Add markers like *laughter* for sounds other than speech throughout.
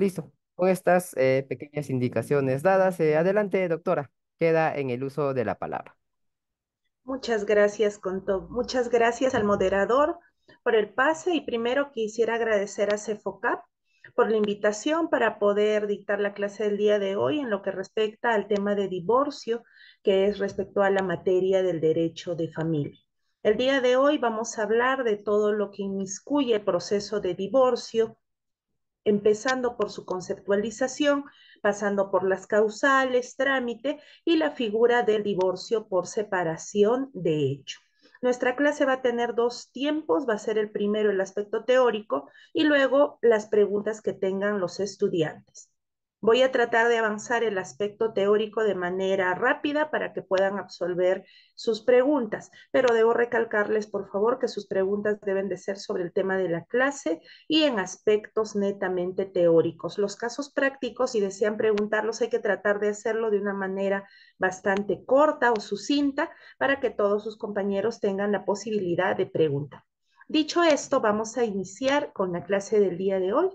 Listo. Con estas eh, pequeñas indicaciones dadas, eh, adelante, doctora. Queda en el uso de la palabra. Muchas gracias, Conto. Muchas gracias al moderador por el pase y primero quisiera agradecer a CEFOCAP por la invitación para poder dictar la clase del día de hoy en lo que respecta al tema de divorcio, que es respecto a la materia del derecho de familia. El día de hoy vamos a hablar de todo lo que inmiscuye el proceso de divorcio, empezando por su conceptualización, pasando por las causales, trámite y la figura del divorcio por separación de hecho. Nuestra clase va a tener dos tiempos, va a ser el primero el aspecto teórico y luego las preguntas que tengan los estudiantes. Voy a tratar de avanzar el aspecto teórico de manera rápida para que puedan absolver sus preguntas, pero debo recalcarles, por favor, que sus preguntas deben de ser sobre el tema de la clase y en aspectos netamente teóricos. Los casos prácticos, si desean preguntarlos, hay que tratar de hacerlo de una manera bastante corta o sucinta para que todos sus compañeros tengan la posibilidad de preguntar. Dicho esto, vamos a iniciar con la clase del día de hoy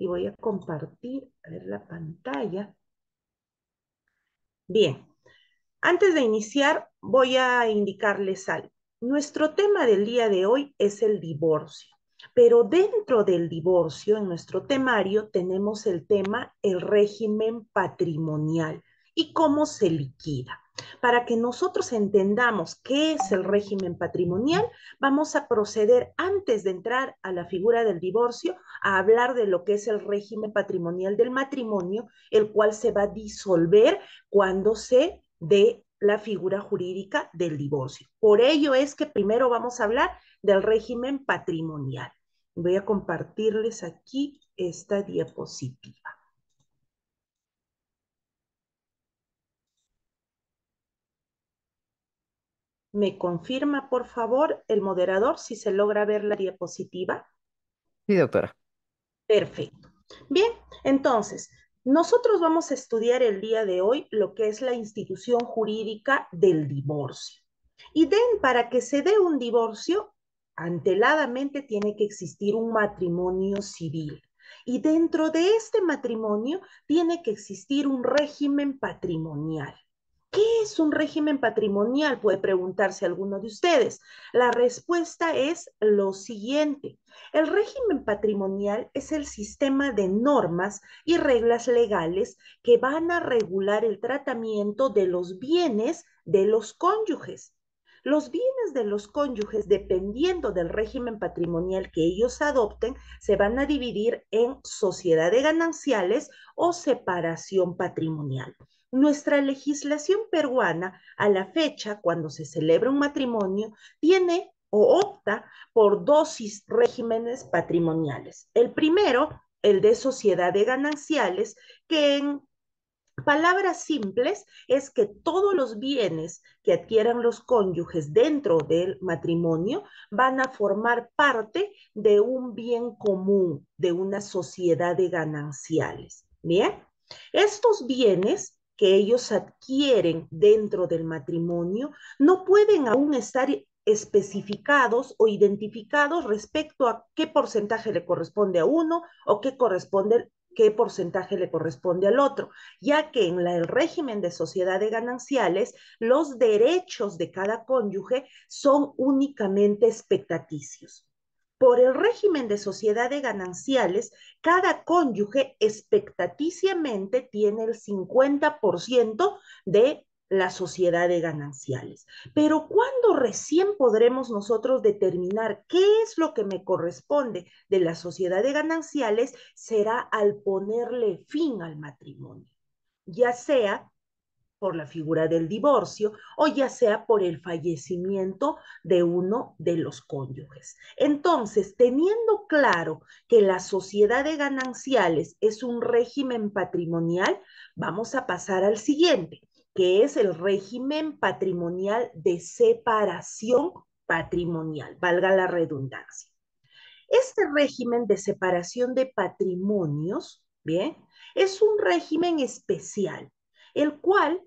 y voy a compartir la pantalla. Bien, antes de iniciar voy a indicarles algo. Nuestro tema del día de hoy es el divorcio, pero dentro del divorcio, en nuestro temario, tenemos el tema el régimen patrimonial y cómo se liquida. Para que nosotros entendamos qué es el régimen patrimonial, vamos a proceder antes de entrar a la figura del divorcio a hablar de lo que es el régimen patrimonial del matrimonio, el cual se va a disolver cuando se dé la figura jurídica del divorcio. Por ello es que primero vamos a hablar del régimen patrimonial. Voy a compartirles aquí esta diapositiva. ¿Me confirma, por favor, el moderador si se logra ver la diapositiva? Sí, doctora. Perfecto. Bien, entonces, nosotros vamos a estudiar el día de hoy lo que es la institución jurídica del divorcio. Y den, para que se dé un divorcio, anteladamente tiene que existir un matrimonio civil. Y dentro de este matrimonio tiene que existir un régimen patrimonial. ¿Qué es un régimen patrimonial? Puede preguntarse alguno de ustedes. La respuesta es lo siguiente. El régimen patrimonial es el sistema de normas y reglas legales que van a regular el tratamiento de los bienes de los cónyuges. Los bienes de los cónyuges, dependiendo del régimen patrimonial que ellos adopten, se van a dividir en sociedad de gananciales o separación patrimonial. Nuestra legislación peruana, a la fecha, cuando se celebra un matrimonio, tiene o opta por dosis regímenes patrimoniales. El primero, el de sociedad de gananciales, que en palabras simples es que todos los bienes que adquieran los cónyuges dentro del matrimonio van a formar parte de un bien común, de una sociedad de gananciales. Bien, estos bienes que ellos adquieren dentro del matrimonio no pueden aún estar especificados o identificados respecto a qué porcentaje le corresponde a uno o qué corresponde qué porcentaje le corresponde al otro, ya que en el régimen de sociedad de gananciales los derechos de cada cónyuge son únicamente expectaticios por el régimen de sociedad de gananciales, cada cónyuge expectaticiamente tiene el 50% de la sociedad de gananciales. Pero cuando recién podremos nosotros determinar qué es lo que me corresponde de la sociedad de gananciales? Será al ponerle fin al matrimonio, ya sea por la figura del divorcio o ya sea por el fallecimiento de uno de los cónyuges. Entonces, teniendo claro que la sociedad de gananciales es un régimen patrimonial, vamos a pasar al siguiente, que es el régimen patrimonial de separación patrimonial, valga la redundancia. Este régimen de separación de patrimonios, bien, es un régimen especial el cual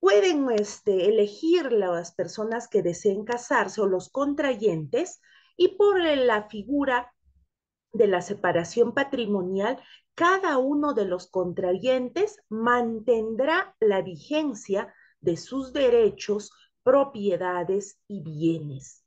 pueden este, elegir las personas que deseen casarse o los contrayentes y por la figura de la separación patrimonial, cada uno de los contrayentes mantendrá la vigencia de sus derechos, propiedades y bienes.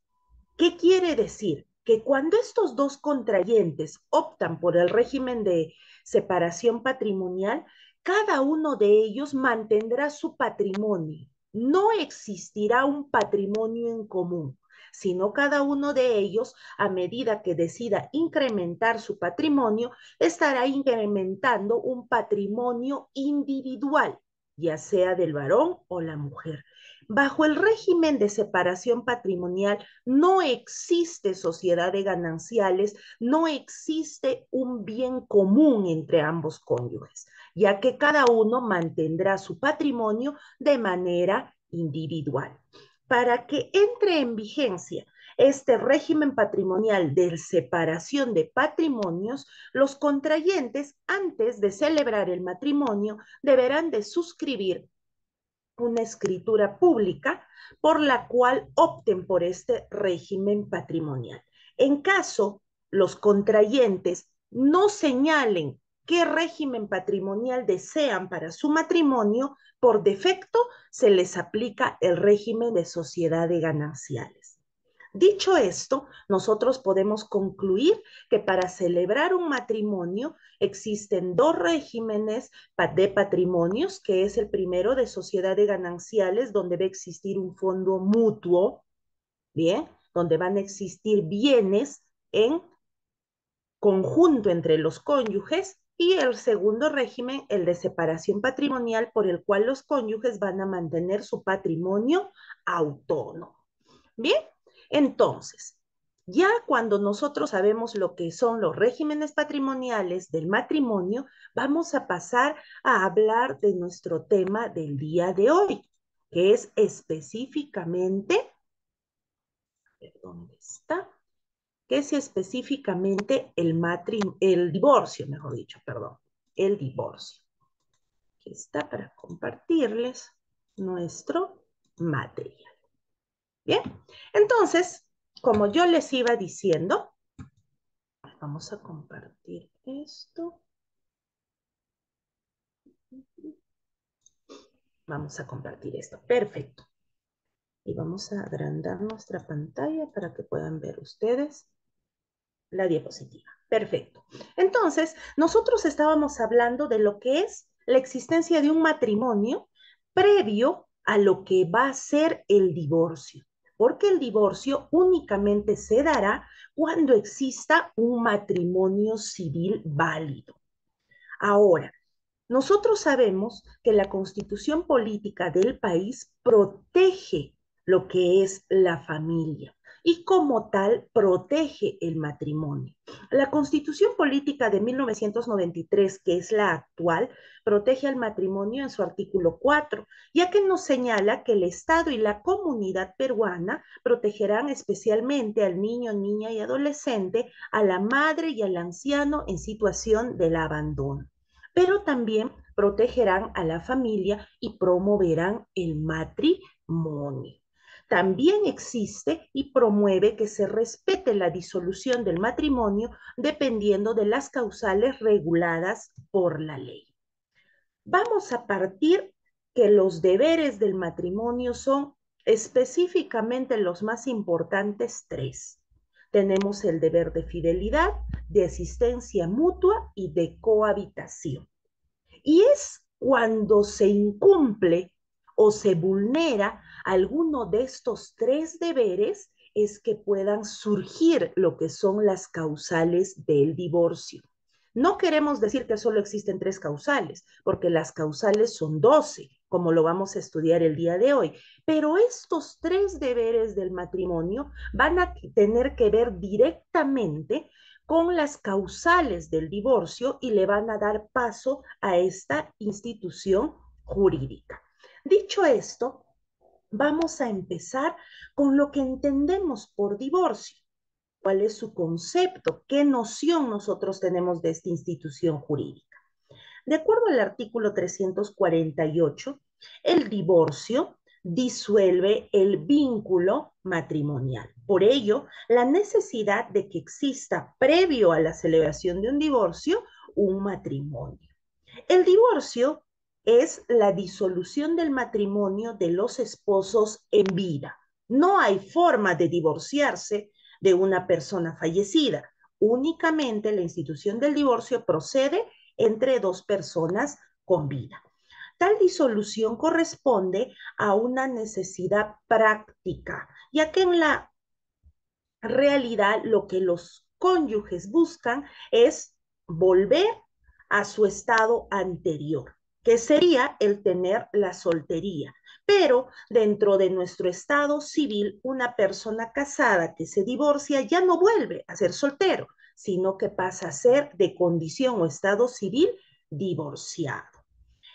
¿Qué quiere decir? Que cuando estos dos contrayentes optan por el régimen de separación patrimonial, cada uno de ellos mantendrá su patrimonio. No existirá un patrimonio en común, sino cada uno de ellos, a medida que decida incrementar su patrimonio, estará incrementando un patrimonio individual, ya sea del varón o la mujer. Bajo el régimen de separación patrimonial no existe sociedad de gananciales, no existe un bien común entre ambos cónyuges ya que cada uno mantendrá su patrimonio de manera individual. Para que entre en vigencia este régimen patrimonial de separación de patrimonios, los contrayentes, antes de celebrar el matrimonio, deberán de suscribir una escritura pública por la cual opten por este régimen patrimonial. En caso los contrayentes no señalen qué régimen patrimonial desean para su matrimonio, por defecto se les aplica el régimen de sociedad de gananciales. Dicho esto, nosotros podemos concluir que para celebrar un matrimonio existen dos regímenes de patrimonios, que es el primero de sociedad de gananciales, donde va a existir un fondo mutuo, ¿bien? Donde van a existir bienes en conjunto entre los cónyuges y el segundo régimen, el de separación patrimonial, por el cual los cónyuges van a mantener su patrimonio autónomo. Bien, entonces, ya cuando nosotros sabemos lo que son los regímenes patrimoniales del matrimonio, vamos a pasar a hablar de nuestro tema del día de hoy, que es específicamente, ¿dónde está? que es específicamente el, el divorcio, mejor dicho, perdón, el divorcio. Aquí está para compartirles nuestro material. Bien, entonces, como yo les iba diciendo, vamos a compartir esto. Vamos a compartir esto. Perfecto. Y vamos a agrandar nuestra pantalla para que puedan ver ustedes la diapositiva. Perfecto. Entonces, nosotros estábamos hablando de lo que es la existencia de un matrimonio previo a lo que va a ser el divorcio, porque el divorcio únicamente se dará cuando exista un matrimonio civil válido. Ahora, nosotros sabemos que la constitución política del país protege lo que es la familia y como tal protege el matrimonio. La constitución política de 1993, que es la actual, protege al matrimonio en su artículo 4, ya que nos señala que el Estado y la comunidad peruana protegerán especialmente al niño, niña y adolescente, a la madre y al anciano en situación del abandono. Pero también protegerán a la familia y promoverán el matrimonio también existe y promueve que se respete la disolución del matrimonio dependiendo de las causales reguladas por la ley. Vamos a partir que los deberes del matrimonio son específicamente los más importantes tres. Tenemos el deber de fidelidad, de asistencia mutua y de cohabitación. Y es cuando se incumple o se vulnera alguno de estos tres deberes, es que puedan surgir lo que son las causales del divorcio. No queremos decir que solo existen tres causales, porque las causales son doce, como lo vamos a estudiar el día de hoy. Pero estos tres deberes del matrimonio van a tener que ver directamente con las causales del divorcio y le van a dar paso a esta institución jurídica. Dicho esto, vamos a empezar con lo que entendemos por divorcio. ¿Cuál es su concepto? ¿Qué noción nosotros tenemos de esta institución jurídica? De acuerdo al artículo 348, el divorcio disuelve el vínculo matrimonial. Por ello, la necesidad de que exista, previo a la celebración de un divorcio, un matrimonio. El divorcio es la disolución del matrimonio de los esposos en vida. No hay forma de divorciarse de una persona fallecida. Únicamente la institución del divorcio procede entre dos personas con vida. Tal disolución corresponde a una necesidad práctica, ya que en la realidad lo que los cónyuges buscan es volver a su estado anterior que sería el tener la soltería. Pero dentro de nuestro estado civil, una persona casada que se divorcia ya no vuelve a ser soltero, sino que pasa a ser de condición o estado civil divorciado.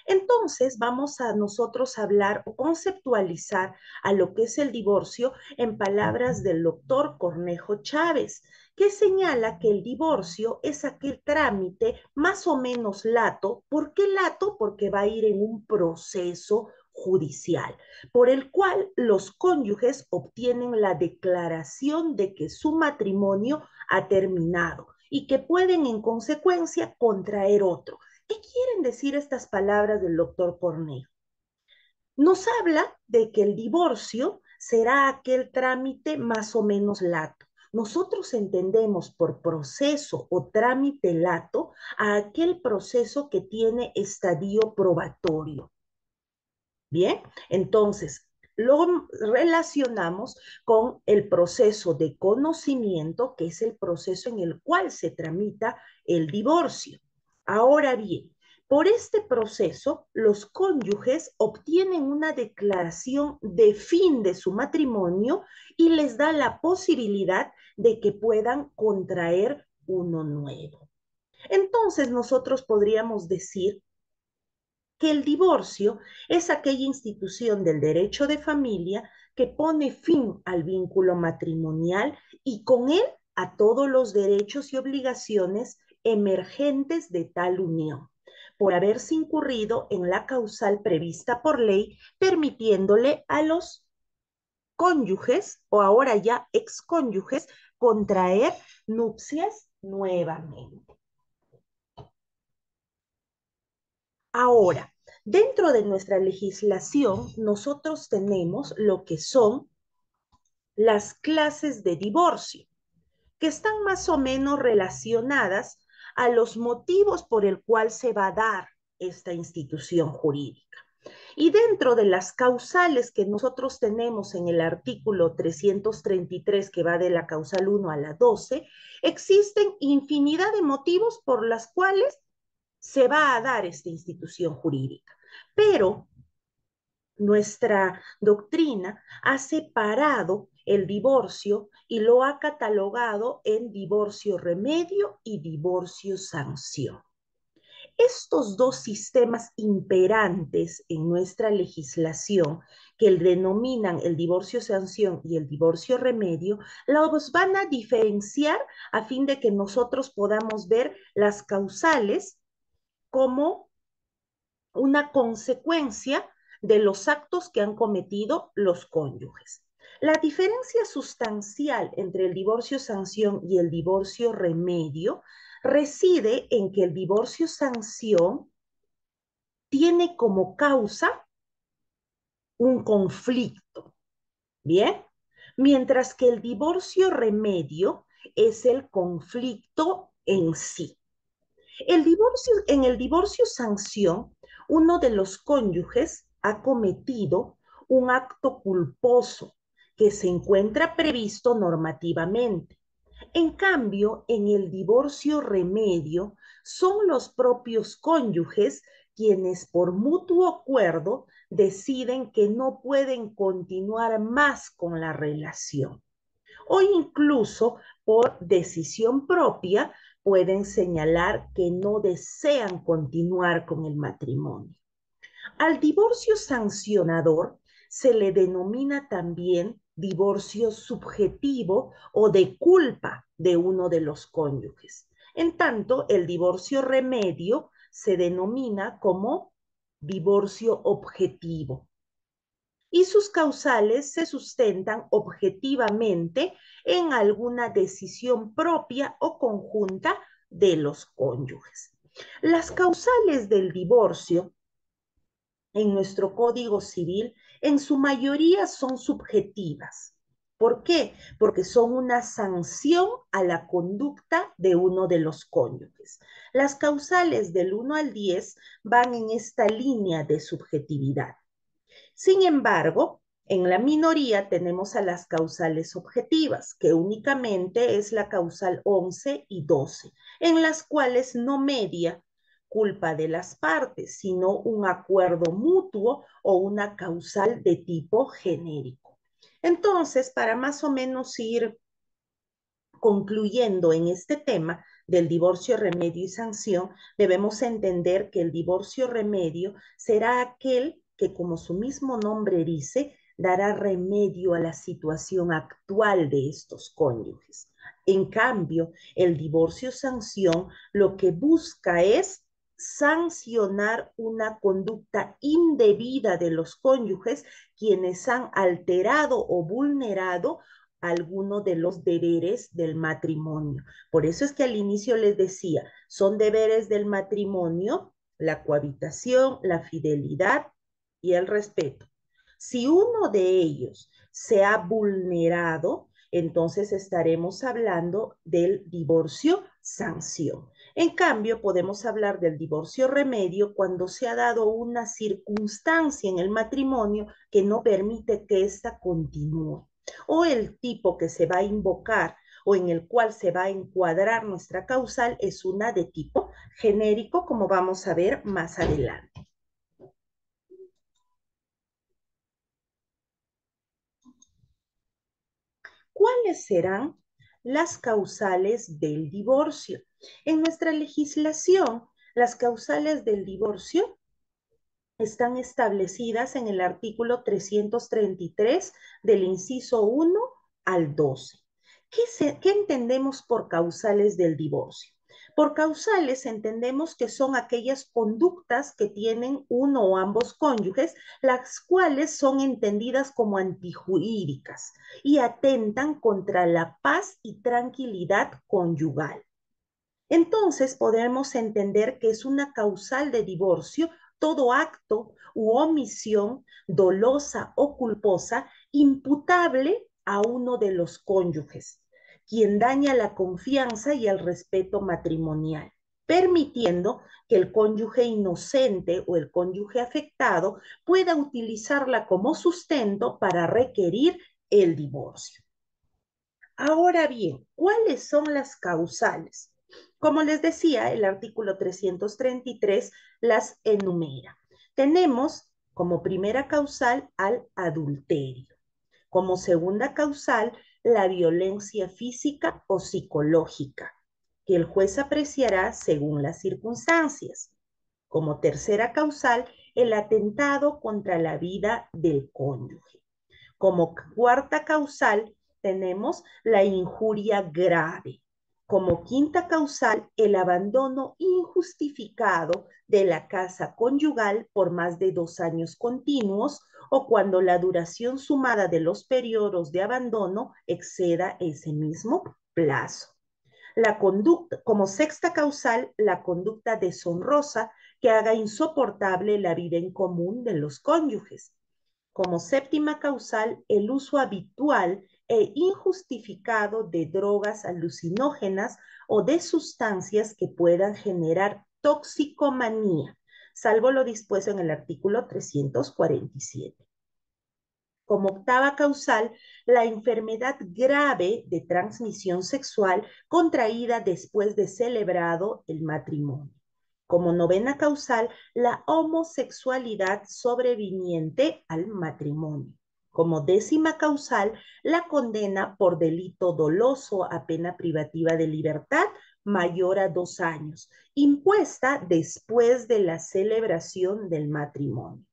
Entonces vamos a nosotros hablar o conceptualizar a lo que es el divorcio en palabras del doctor Cornejo Chávez, que señala que el divorcio es aquel trámite más o menos lato. ¿Por qué lato? Porque va a ir en un proceso judicial, por el cual los cónyuges obtienen la declaración de que su matrimonio ha terminado y que pueden en consecuencia contraer otro. ¿Qué quieren decir estas palabras del doctor Cornejo? Nos habla de que el divorcio será aquel trámite más o menos lato. Nosotros entendemos por proceso o trámite lato a aquel proceso que tiene estadio probatorio. Bien, entonces lo relacionamos con el proceso de conocimiento, que es el proceso en el cual se tramita el divorcio. Ahora bien, por este proceso, los cónyuges obtienen una declaración de fin de su matrimonio y les da la posibilidad de que puedan contraer uno nuevo. Entonces, nosotros podríamos decir que el divorcio es aquella institución del derecho de familia que pone fin al vínculo matrimonial y con él a todos los derechos y obligaciones emergentes de tal unión, por haberse incurrido en la causal prevista por ley, permitiéndole a los cónyuges o ahora ya excónyuges contraer nupcias nuevamente. Ahora, dentro de nuestra legislación, nosotros tenemos lo que son las clases de divorcio, que están más o menos relacionadas a los motivos por el cual se va a dar esta institución jurídica. Y dentro de las causales que nosotros tenemos en el artículo 333, que va de la causal 1 a la 12, existen infinidad de motivos por las cuales se va a dar esta institución jurídica. Pero nuestra doctrina ha separado el divorcio y lo ha catalogado en divorcio remedio y divorcio sanción. Estos dos sistemas imperantes en nuestra legislación, que denominan el divorcio sanción y el divorcio remedio, los van a diferenciar a fin de que nosotros podamos ver las causales como una consecuencia de los actos que han cometido los cónyuges. La diferencia sustancial entre el divorcio sanción y el divorcio remedio reside en que el divorcio sanción tiene como causa un conflicto, ¿bien? Mientras que el divorcio remedio es el conflicto en sí. El divorcio, en el divorcio sanción, uno de los cónyuges ha cometido un acto culposo que se encuentra previsto normativamente. En cambio, en el divorcio remedio son los propios cónyuges quienes por mutuo acuerdo deciden que no pueden continuar más con la relación. O incluso por decisión propia pueden señalar que no desean continuar con el matrimonio. Al divorcio sancionador se le denomina también divorcio subjetivo o de culpa de uno de los cónyuges. En tanto, el divorcio remedio se denomina como divorcio objetivo. Y sus causales se sustentan objetivamente en alguna decisión propia o conjunta de los cónyuges. Las causales del divorcio en nuestro Código Civil en su mayoría son subjetivas. ¿Por qué? Porque son una sanción a la conducta de uno de los cónyuges. Las causales del 1 al 10 van en esta línea de subjetividad. Sin embargo, en la minoría tenemos a las causales objetivas, que únicamente es la causal 11 y 12, en las cuales no media culpa de las partes, sino un acuerdo mutuo o una causal de tipo genérico. Entonces, para más o menos ir concluyendo en este tema del divorcio, remedio y sanción, debemos entender que el divorcio remedio será aquel que, como su mismo nombre dice, dará remedio a la situación actual de estos cónyuges. En cambio, el divorcio sanción lo que busca es sancionar una conducta indebida de los cónyuges quienes han alterado o vulnerado alguno de los deberes del matrimonio. Por eso es que al inicio les decía, son deberes del matrimonio la cohabitación, la fidelidad y el respeto. Si uno de ellos se ha vulnerado, entonces estaremos hablando del divorcio sanción. En cambio, podemos hablar del divorcio remedio cuando se ha dado una circunstancia en el matrimonio que no permite que ésta continúe, o el tipo que se va a invocar o en el cual se va a encuadrar nuestra causal es una de tipo genérico, como vamos a ver más adelante. ¿Cuáles serán las causales del divorcio? En nuestra legislación, las causales del divorcio están establecidas en el artículo 333 del inciso 1 al 12. ¿Qué, entendemos por causales del divorcio? Por causales entendemos que son aquellas conductas que tienen uno o ambos cónyuges, las cuales son entendidas como antijurídicas y atentan contra la paz y tranquilidad conyugal entonces podemos entender que es una causal de divorcio todo acto u omisión dolosa o culposa imputable a uno de los cónyuges, quien daña la confianza y el respeto matrimonial, permitiendo que el cónyuge inocente o el cónyuge afectado pueda utilizarla como sustento para requerir el divorcio. Ahora bien, ¿cuáles son las causales? Como les decía, el artículo 333 las enumera. Tenemos como primera causal al adulterio. Como segunda causal, la violencia física o psicológica, que el juez apreciará según las circunstancias. Como tercera causal, el atentado contra la vida del cónyuge. Como cuarta causal, tenemos la injuria grave, como quinta causal el abandono injustificado de la casa conyugal por más de dos años continuos o cuando la duración sumada de los periodos de abandono exceda ese mismo plazo. La como sexta causal, la conducta deshonrosa que haga insoportable la vida en común de los cónyuges. Como séptima causal, el uso habitual e injustificado de drogas alucinógenas o de sustancias que puedan generar toxicomanía, salvo lo dispuesto en el artículo 347. Como octava causal, la enfermedad grave de transmisión sexual contraída después de celebrado el matrimonio. Como novena causal, la homosexualidad sobreviniente al matrimonio como décima causal la condena por delito doloso a pena privativa de libertad mayor a dos años, impuesta después de la celebración del matrimonio.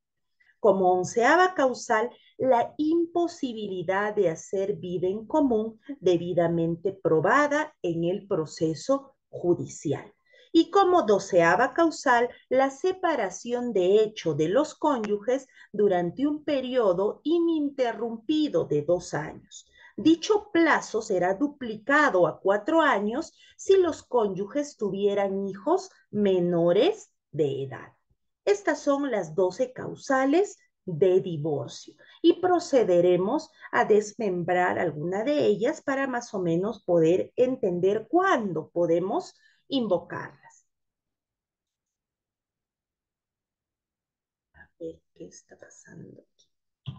Como onceava causal, la imposibilidad de hacer vida en común debidamente probada en el proceso judicial y como doceava causal la separación de hecho de los cónyuges durante un periodo ininterrumpido de dos años. Dicho plazo será duplicado a cuatro años si los cónyuges tuvieran hijos menores de edad. Estas son las doce causales de divorcio y procederemos a desmembrar alguna de ellas para más o menos poder entender cuándo podemos invocar. qué está pasando aquí.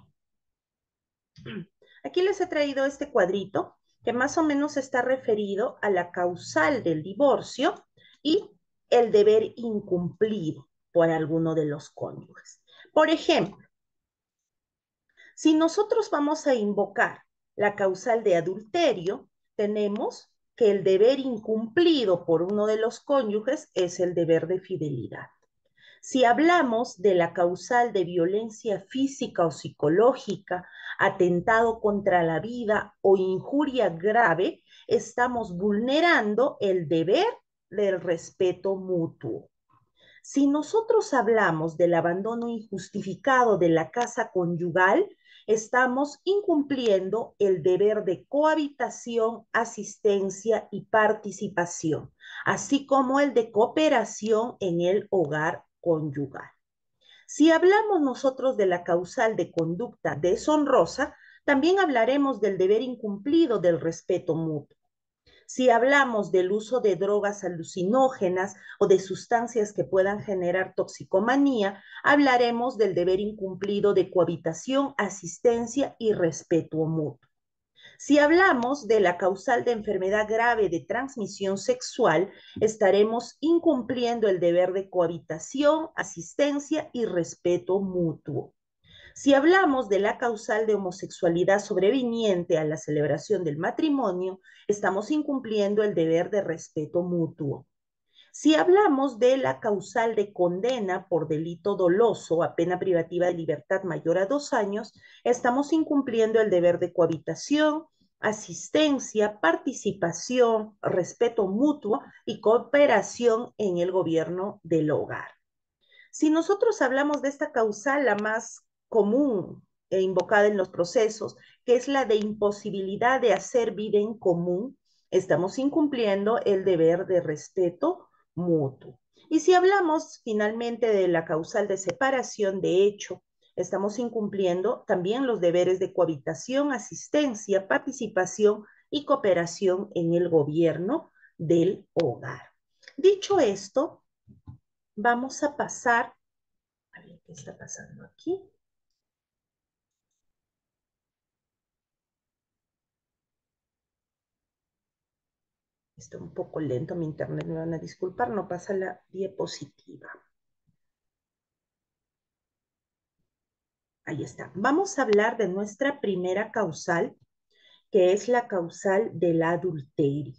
Mm. Aquí les he traído este cuadrito que más o menos está referido a la causal del divorcio y el deber incumplido por alguno de los cónyuges. Por ejemplo, si nosotros vamos a invocar la causal de adulterio, tenemos que el deber incumplido por uno de los cónyuges es el deber de fidelidad. Si hablamos de la causal de violencia física o psicológica, atentado contra la vida o injuria grave, estamos vulnerando el deber del respeto mutuo. Si nosotros hablamos del abandono injustificado de la casa conyugal, estamos incumpliendo el deber de cohabitación, asistencia y participación, así como el de cooperación en el hogar si hablamos nosotros de la causal de conducta deshonrosa, también hablaremos del deber incumplido del respeto mutuo. Si hablamos del uso de drogas alucinógenas o de sustancias que puedan generar toxicomanía, hablaremos del deber incumplido de cohabitación, asistencia y respeto mutuo. Si hablamos de la causal de enfermedad grave de transmisión sexual, estaremos incumpliendo el deber de cohabitación, asistencia y respeto mutuo. Si hablamos de la causal de homosexualidad sobreviniente a la celebración del matrimonio, estamos incumpliendo el deber de respeto mutuo. Si hablamos de la causal de condena por delito doloso a pena privativa de libertad mayor a dos años, estamos incumpliendo el deber de cohabitación, asistencia, participación, respeto mutuo y cooperación en el gobierno del hogar. Si nosotros hablamos de esta causal, la más común e invocada en los procesos, que es la de imposibilidad de hacer vida en común, estamos incumpliendo el deber de respeto mutuo. Y si hablamos finalmente de la causal de separación, de hecho, estamos incumpliendo también los deberes de cohabitación, asistencia, participación y cooperación en el gobierno del hogar. Dicho esto, vamos a pasar, a ver qué está pasando aquí. un poco lento mi internet, me van a disculpar, no pasa la diapositiva. Ahí está. Vamos a hablar de nuestra primera causal, que es la causal del adulterio.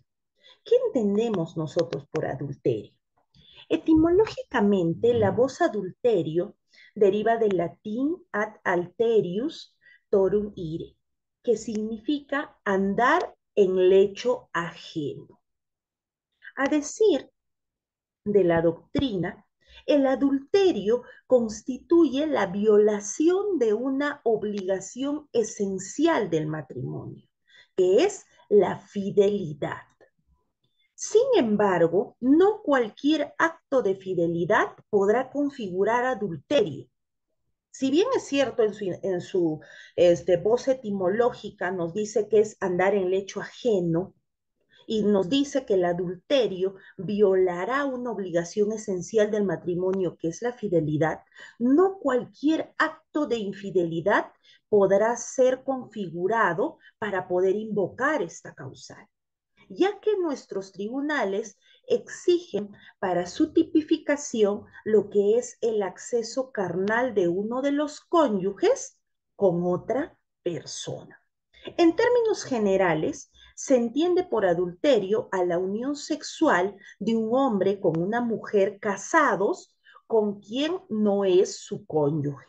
¿Qué entendemos nosotros por adulterio? Etimológicamente, la mm. voz adulterio deriva del latín ad alterius torum ire, que significa andar en lecho ajeno. A decir de la doctrina, el adulterio constituye la violación de una obligación esencial del matrimonio, que es la fidelidad. Sin embargo, no cualquier acto de fidelidad podrá configurar adulterio. Si bien es cierto en su, este, voz etimológica nos dice que es andar en lecho ajeno, y nos dice que el adulterio violará una obligación esencial del matrimonio, que es la fidelidad, no cualquier acto de infidelidad podrá ser configurado para poder invocar esta causal, ya que nuestros tribunales exigen para su tipificación lo que es el acceso carnal de uno de los cónyuges con otra persona. En términos generales, se entiende por adulterio a la unión sexual de un hombre con una mujer casados con quien no es su cónyuge.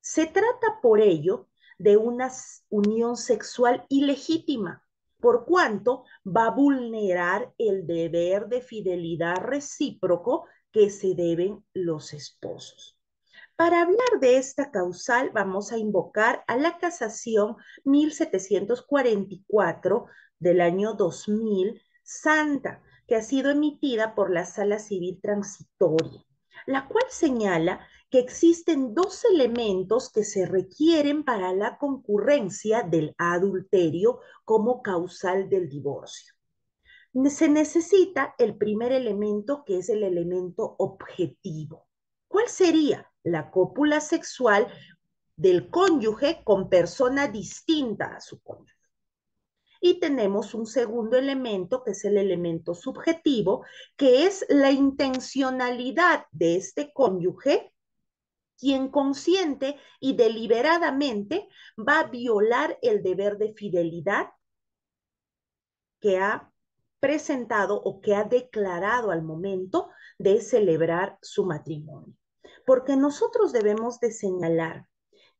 Se trata por ello de una unión sexual ilegítima, por cuanto va a vulnerar el deber de fidelidad recíproco que se deben los esposos. Para hablar de esta causal vamos a invocar a la casación 1744 del año 2000 santa, que ha sido emitida por la Sala Civil Transitoria, la cual señala que existen dos elementos que se requieren para la concurrencia del adulterio como causal del divorcio. Se necesita el primer elemento que es el elemento objetivo. ¿Cuál sería? La cópula sexual del cónyuge con persona distinta a su cónyuge. Y tenemos un segundo elemento, que es el elemento subjetivo, que es la intencionalidad de este cónyuge, quien consciente y deliberadamente va a violar el deber de fidelidad que ha presentado o que ha declarado al momento de celebrar su matrimonio. Porque nosotros debemos de señalar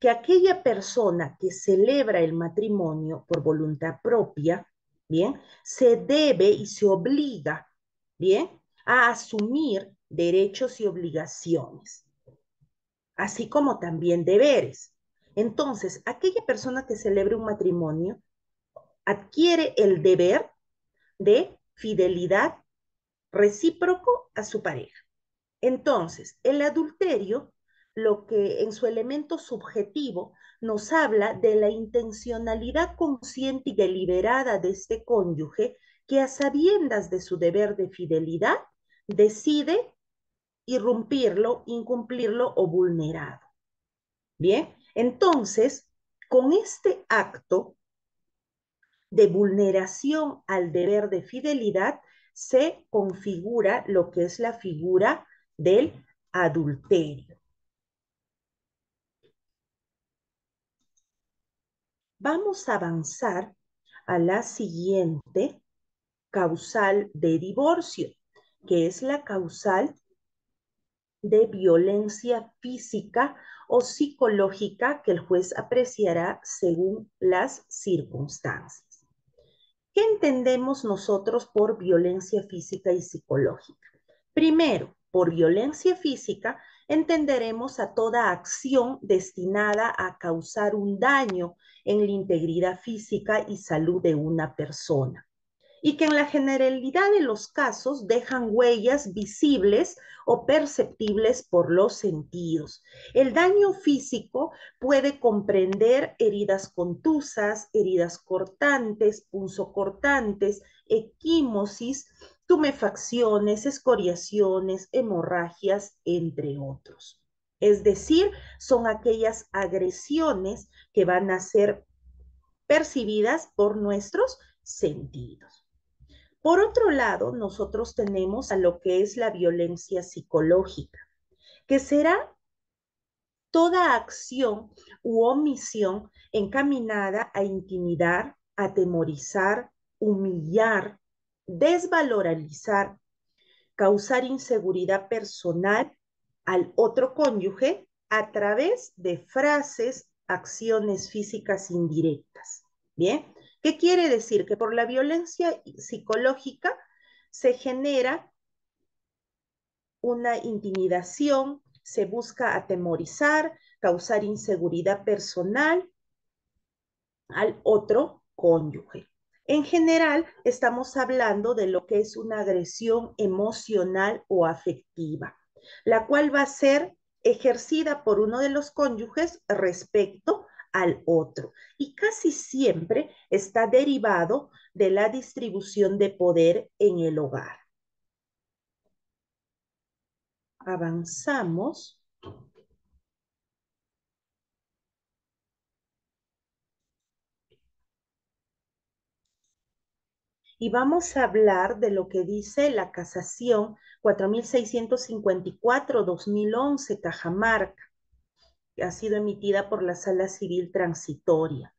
aquella persona que celebra el matrimonio por voluntad propia, ¿bien? Se debe y se obliga, ¿bien? A asumir derechos y obligaciones, así como también deberes. Entonces, aquella persona que celebra un matrimonio adquiere el deber de fidelidad recíproco a su pareja. Entonces, el adulterio lo que en su elemento subjetivo nos habla de la intencionalidad consciente y deliberada de este cónyuge que a sabiendas de su deber de fidelidad decide irrumpirlo, incumplirlo o vulnerado. Bien, entonces, con este acto de vulneración al deber de fidelidad se configura lo que es la figura del adulterio. Vamos a avanzar a la siguiente causal de divorcio, que es la causal de violencia física o psicológica que el juez apreciará según las circunstancias. ¿Qué entendemos nosotros por violencia física y psicológica? Primero, por violencia física entenderemos a toda acción destinada a causar un daño en la integridad física y salud de una persona y que en la generalidad de los casos dejan huellas visibles o perceptibles por los sentidos. El daño físico puede comprender heridas contusas, heridas cortantes, punzocortantes, equimosis, tumefacciones, escoriaciones, hemorragias, entre otros. Es decir, son aquellas agresiones que van a ser percibidas por nuestros sentidos. Por otro lado, nosotros tenemos a lo que es la violencia psicológica, que será toda acción u omisión encaminada a intimidar, atemorizar, humillar, desvalorizar, causar inseguridad personal al otro cónyuge a través de frases, acciones físicas indirectas. ¿Bien? ¿Qué quiere decir? Que por la violencia psicológica se genera una intimidación, se busca atemorizar, causar inseguridad personal al otro cónyuge. En general, estamos hablando de lo que es una agresión emocional o afectiva, la cual va a ser ejercida por uno de los cónyuges respecto al otro y casi siempre está derivado de la distribución de poder en el hogar. Avanzamos. y vamos a hablar de lo que dice la casación 4654-2011 Cajamarca, que ha sido emitida por la Sala Civil Transitoria.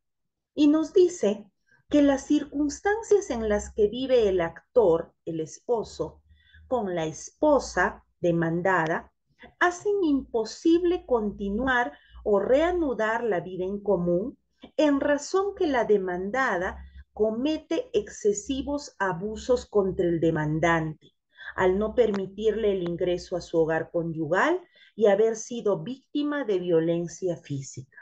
Y nos dice que las circunstancias en las que vive el actor, el esposo, con la esposa demandada, hacen imposible continuar o reanudar la vida en común en razón que la demandada comete excesivos abusos contra el demandante al no permitirle el ingreso a su hogar conyugal y haber sido víctima de violencia física.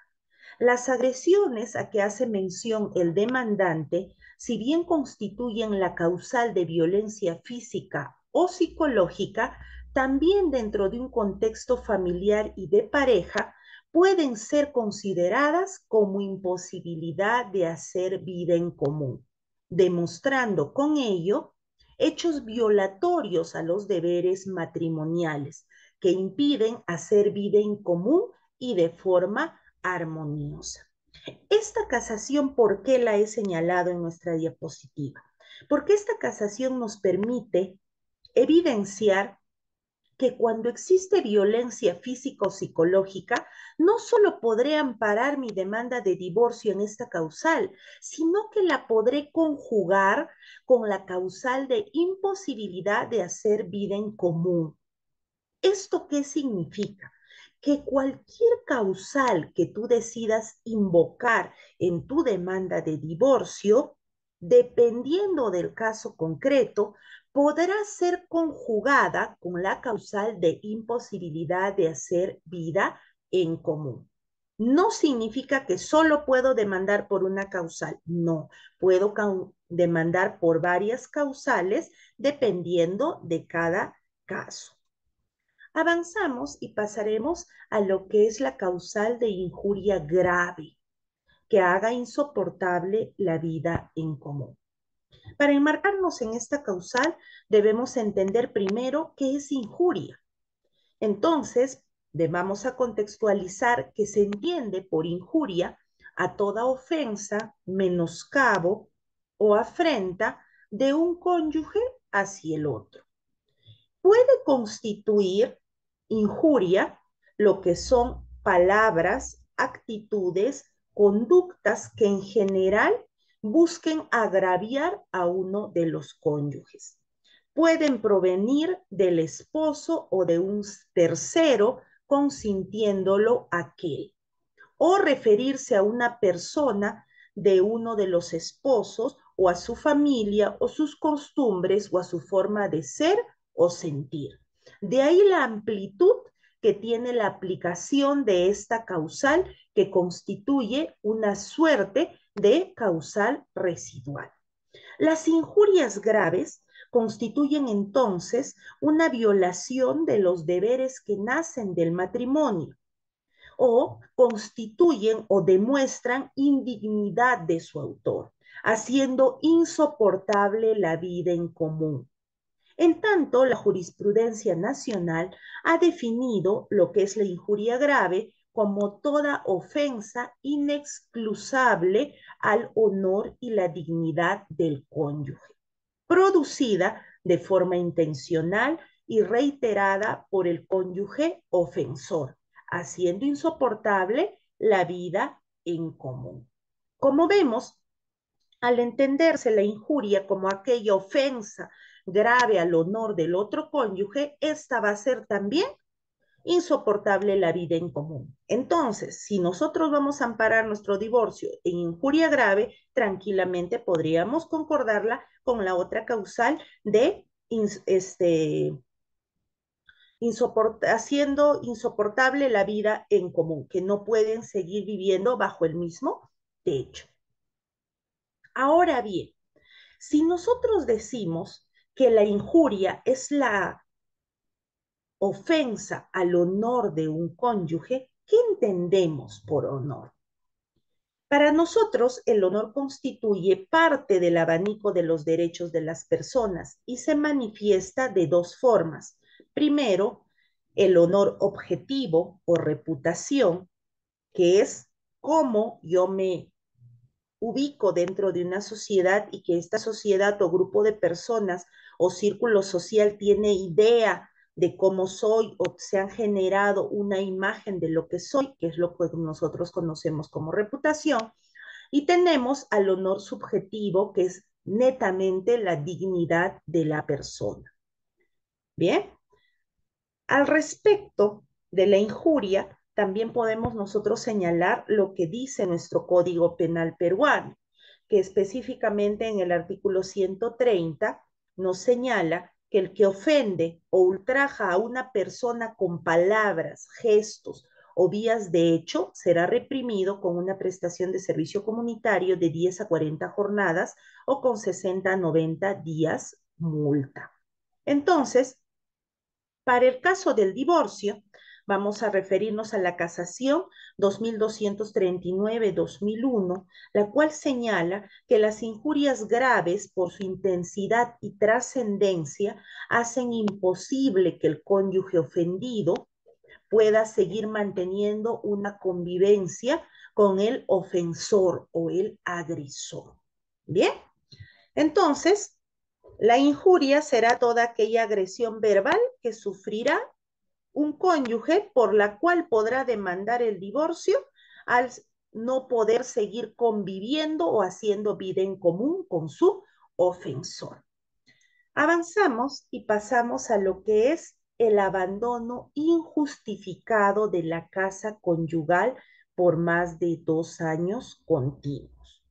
Las agresiones a que hace mención el demandante, si bien constituyen la causal de violencia física o psicológica, también dentro de un contexto familiar y de pareja pueden ser consideradas como imposibilidad de hacer vida en común, demostrando con ello hechos violatorios a los deberes matrimoniales que impiden hacer vida en común y de forma armoniosa. Esta casación, ¿por qué la he señalado en nuestra diapositiva? Porque esta casación nos permite evidenciar cuando existe violencia física o psicológica, no solo podré amparar mi demanda de divorcio en esta causal, sino que la podré conjugar con la causal de imposibilidad de hacer vida en común. ¿Esto qué significa? Que cualquier causal que tú decidas invocar en tu demanda de divorcio dependiendo del caso concreto, podrá ser conjugada con la causal de imposibilidad de hacer vida en común. No significa que solo puedo demandar por una causal, no, puedo demandar por varias causales dependiendo de cada caso. Avanzamos y pasaremos a lo que es la causal de injuria grave que haga insoportable la vida en común. Para enmarcarnos en esta causal, debemos entender primero qué es injuria. Entonces, debamos a contextualizar que se entiende por injuria a toda ofensa, menoscabo o afrenta de un cónyuge hacia el otro. Puede constituir injuria lo que son palabras, actitudes conductas que en general busquen agraviar a uno de los cónyuges. Pueden provenir del esposo o de un tercero consintiéndolo aquel, o referirse a una persona de uno de los esposos o a su familia o sus costumbres o a su forma de ser o sentir. De ahí la amplitud que tiene la aplicación de esta causal que constituye una suerte de causal residual. Las injurias graves constituyen entonces una violación de los deberes que nacen del matrimonio o constituyen o demuestran indignidad de su autor, haciendo insoportable la vida en común. En tanto, la jurisprudencia nacional ha definido lo que es la injuria grave como toda ofensa inexcusable al honor y la dignidad del cónyuge, producida de forma intencional y reiterada por el cónyuge ofensor, haciendo insoportable la vida en común. Como vemos, al entenderse la injuria como aquella ofensa grave al honor del otro cónyuge, esta va a ser también insoportable la vida en común. Entonces, si nosotros vamos a amparar nuestro divorcio en injuria grave, tranquilamente podríamos concordarla con la otra causal de este, haciendo insoportable la vida en común, que no pueden seguir viviendo bajo el mismo techo. Ahora bien, si nosotros decimos que la injuria es la ofensa al honor de un cónyuge, ¿qué entendemos por honor? Para nosotros, el honor constituye parte del abanico de los derechos de las personas y se manifiesta de dos formas. Primero, el honor objetivo o reputación, que es cómo yo me ubico dentro de una sociedad y que esta sociedad o grupo de personas o círculo social tiene idea de cómo soy o se han generado una imagen de lo que soy, que es lo que nosotros conocemos como reputación. Y tenemos al honor subjetivo, que es netamente la dignidad de la persona. Bien, al respecto de la injuria, también podemos nosotros señalar lo que dice nuestro Código Penal peruano, que específicamente en el artículo 130 nos señala que el que ofende o ultraja a una persona con palabras, gestos o vías de hecho será reprimido con una prestación de servicio comunitario de 10 a 40 jornadas o con 60 a 90 días multa. Entonces, para el caso del divorcio, vamos a referirnos a la casación 2239-2001, la cual señala que las injurias graves por su intensidad y trascendencia hacen imposible que el cónyuge ofendido pueda seguir manteniendo una convivencia con el ofensor o el agresor. Bien, entonces, la injuria será toda aquella agresión verbal que sufrirá un cónyuge por la cual podrá demandar el divorcio al no poder seguir conviviendo o haciendo vida en común con su ofensor. Avanzamos y pasamos a lo que es el abandono injustificado de la casa conyugal por más de dos años continuos.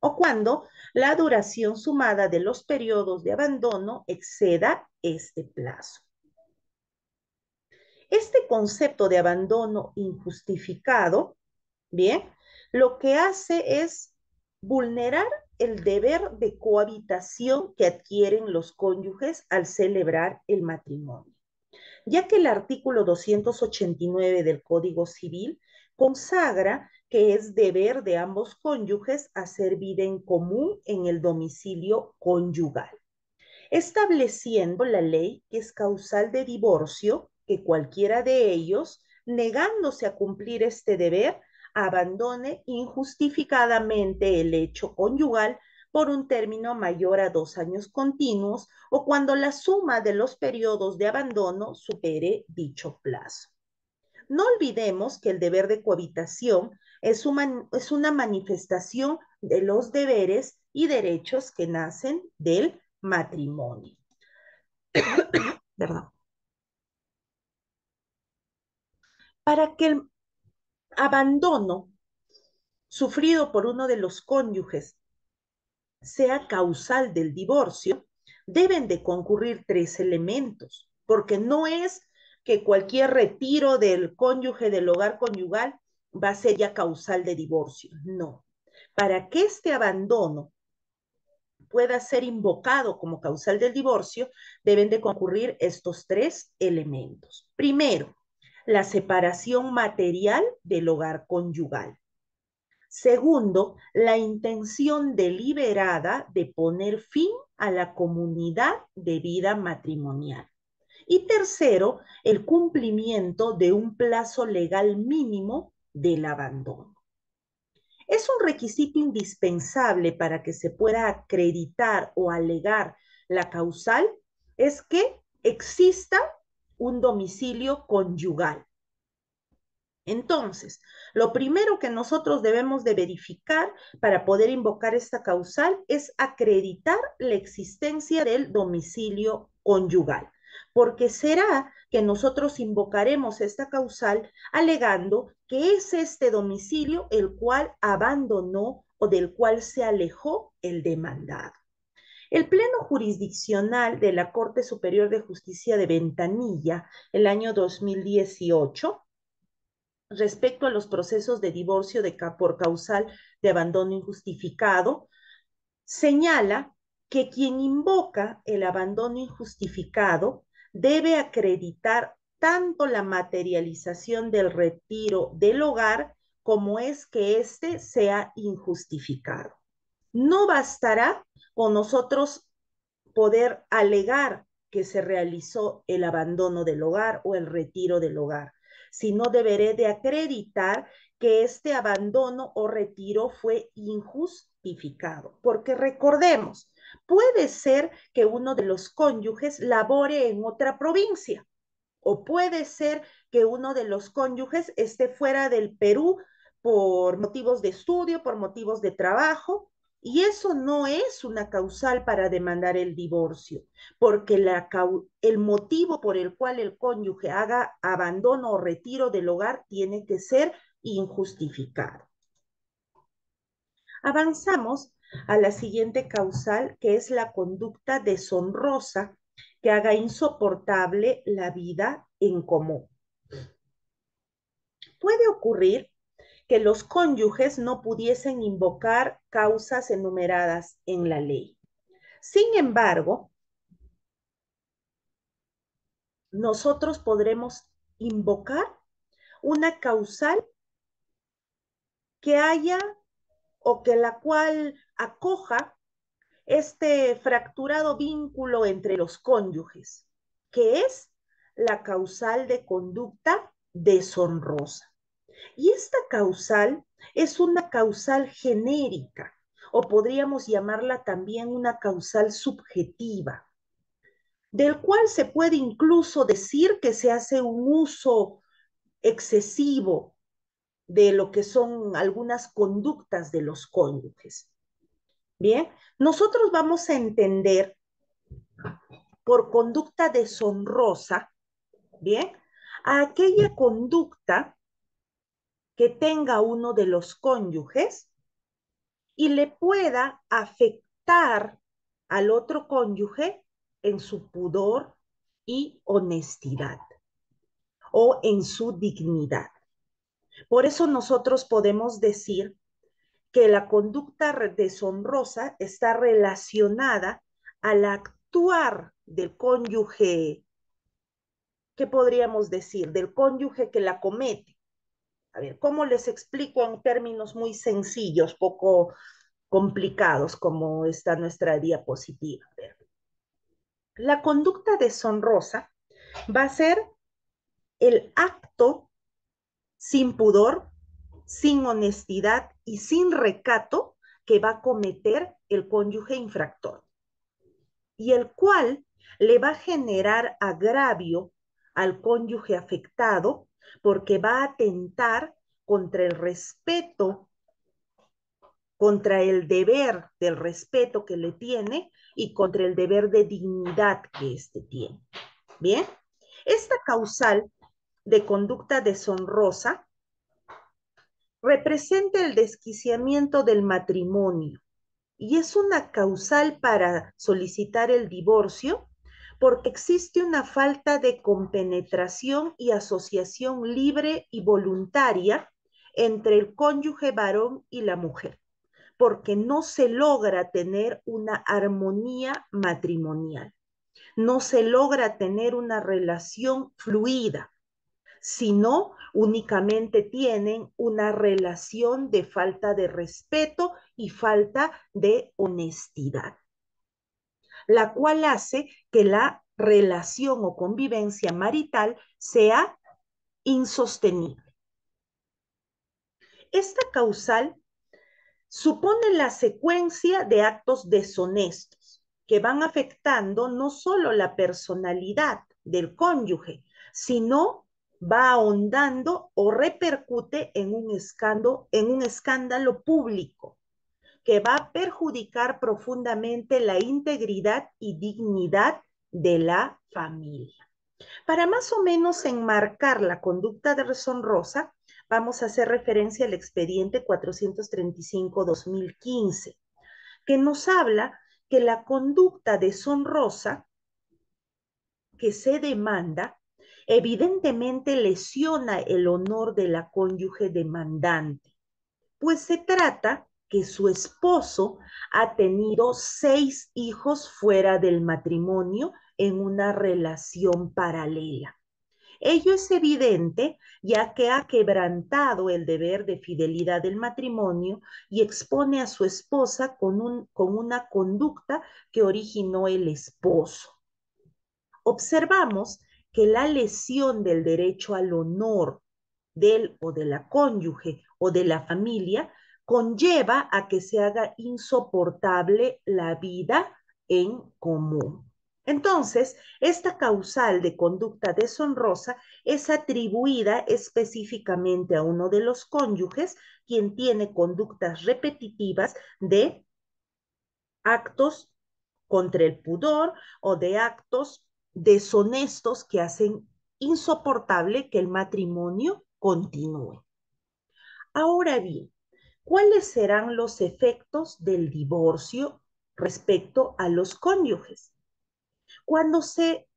O cuando la duración sumada de los periodos de abandono exceda este plazo. Este concepto de abandono injustificado, bien, lo que hace es vulnerar el deber de cohabitación que adquieren los cónyuges al celebrar el matrimonio, ya que el artículo 289 del Código Civil consagra que es deber de ambos cónyuges hacer vida en común en el domicilio conyugal, estableciendo la ley que es causal de divorcio que cualquiera de ellos, negándose a cumplir este deber, abandone injustificadamente el hecho conyugal por un término mayor a dos años continuos o cuando la suma de los periodos de abandono supere dicho plazo. No olvidemos que el deber de cohabitación es una, es una manifestación de los deberes y derechos que nacen del matrimonio. *coughs* Perdón. para que el abandono sufrido por uno de los cónyuges sea causal del divorcio, deben de concurrir tres elementos, porque no es que cualquier retiro del cónyuge del hogar conyugal va a ser ya causal de divorcio. No. Para que este abandono pueda ser invocado como causal del divorcio, deben de concurrir estos tres elementos. Primero, la separación material del hogar conyugal. Segundo, la intención deliberada de poner fin a la comunidad de vida matrimonial. Y tercero, el cumplimiento de un plazo legal mínimo del abandono. Es un requisito indispensable para que se pueda acreditar o alegar la causal, es que exista un domicilio conyugal. Entonces, lo primero que nosotros debemos de verificar para poder invocar esta causal es acreditar la existencia del domicilio conyugal, porque será que nosotros invocaremos esta causal alegando que es este domicilio el cual abandonó o del cual se alejó el demandado. El Pleno Jurisdiccional de la Corte Superior de Justicia de Ventanilla, el año 2018, respecto a los procesos de divorcio por causal de abandono injustificado, señala que quien invoca el abandono injustificado debe acreditar tanto la materialización del retiro del hogar como es que éste sea injustificado. No bastará con nosotros poder alegar que se realizó el abandono del hogar o el retiro del hogar, sino deberé de acreditar que este abandono o retiro fue injustificado. Porque recordemos, puede ser que uno de los cónyuges labore en otra provincia o puede ser que uno de los cónyuges esté fuera del Perú por motivos de estudio, por motivos de trabajo, y eso no es una causal para demandar el divorcio, porque la, el motivo por el cual el cónyuge haga abandono o retiro del hogar tiene que ser injustificado. Avanzamos a la siguiente causal, que es la conducta deshonrosa que haga insoportable la vida en común. Puede ocurrir que los cónyuges no pudiesen invocar causas enumeradas en la ley. Sin embargo, nosotros podremos invocar una causal que haya o que la cual acoja este fracturado vínculo entre los cónyuges, que es la causal de conducta deshonrosa. Y esta causal es una causal genérica o podríamos llamarla también una causal subjetiva, del cual se puede incluso decir que se hace un uso excesivo de lo que son algunas conductas de los cónyuges. Bien, nosotros vamos a entender por conducta deshonrosa, bien, a aquella conducta que tenga uno de los cónyuges y le pueda afectar al otro cónyuge en su pudor y honestidad o en su dignidad. Por eso nosotros podemos decir que la conducta deshonrosa está relacionada al actuar del cónyuge, ¿qué podríamos decir? Del cónyuge que la comete a ver, ¿cómo les explico en términos muy sencillos, poco complicados, como está nuestra diapositiva? La conducta deshonrosa va a ser el acto sin pudor, sin honestidad y sin recato que va a cometer el cónyuge infractor y el cual le va a generar agravio al cónyuge afectado porque va a atentar contra el respeto, contra el deber del respeto que le tiene y contra el deber de dignidad que éste tiene. Bien, esta causal de conducta deshonrosa representa el desquiciamiento del matrimonio y es una causal para solicitar el divorcio porque existe una falta de compenetración y asociación libre y voluntaria entre el cónyuge varón y la mujer, porque no se logra tener una armonía matrimonial, no se logra tener una relación fluida, sino únicamente tienen una relación de falta de respeto y falta de honestidad la cual hace que la relación o convivencia marital sea insostenible. Esta causal supone la secuencia de actos deshonestos que van afectando no solo la personalidad del cónyuge, sino va ahondando o repercute en un escándalo, en un escándalo público que va a perjudicar profundamente la integridad y dignidad de la familia. Para más o menos enmarcar la conducta de deshonrosa, vamos a hacer referencia al expediente 435-2015, que nos habla que la conducta de deshonrosa que se demanda evidentemente lesiona el honor de la cónyuge demandante, pues se trata que su esposo ha tenido seis hijos fuera del matrimonio en una relación paralela. Ello es evidente ya que ha quebrantado el deber de fidelidad del matrimonio y expone a su esposa con, con una conducta que originó el esposo. Observamos que la lesión del derecho al honor del o de la cónyuge o de la familia conlleva a que se haga insoportable la vida en común. Entonces, esta causal de conducta deshonrosa es atribuida específicamente a uno de los cónyuges, quien tiene conductas repetitivas de actos contra el pudor o de actos deshonestos que hacen insoportable que el matrimonio continúe. Ahora bien, ¿cuáles serán los efectos del divorcio respecto a los cónyuges? Cuando se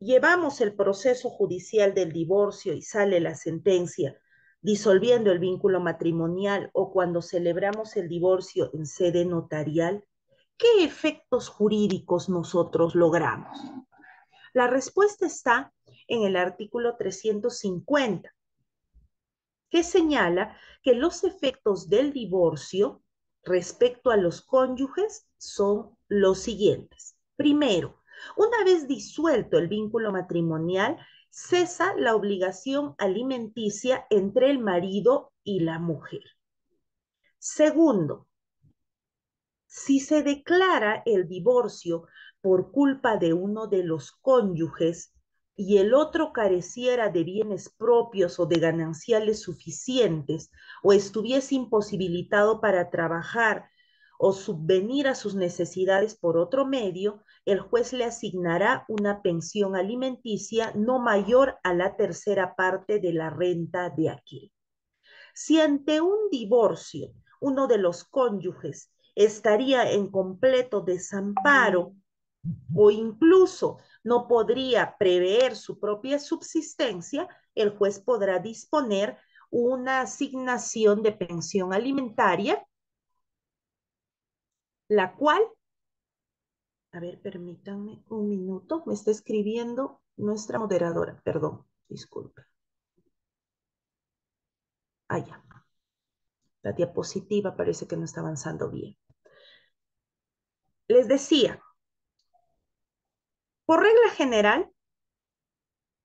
llevamos el proceso judicial del divorcio y sale la sentencia disolviendo el vínculo matrimonial o cuando celebramos el divorcio en sede notarial, ¿qué efectos jurídicos nosotros logramos? La respuesta está en el artículo 350, que señala que los efectos del divorcio respecto a los cónyuges son los siguientes. Primero, una vez disuelto el vínculo matrimonial, cesa la obligación alimenticia entre el marido y la mujer. Segundo, si se declara el divorcio por culpa de uno de los cónyuges, y el otro careciera de bienes propios o de gananciales suficientes, o estuviese imposibilitado para trabajar o subvenir a sus necesidades por otro medio, el juez le asignará una pensión alimenticia no mayor a la tercera parte de la renta de aquel. Si ante un divorcio uno de los cónyuges estaría en completo desamparo mm. o incluso no podría prever su propia subsistencia, el juez podrá disponer una asignación de pensión alimentaria, la cual, a ver, permítanme un minuto, me está escribiendo nuestra moderadora, perdón, disculpe. Allá. Ah, la diapositiva parece que no está avanzando bien. Les decía, por regla general,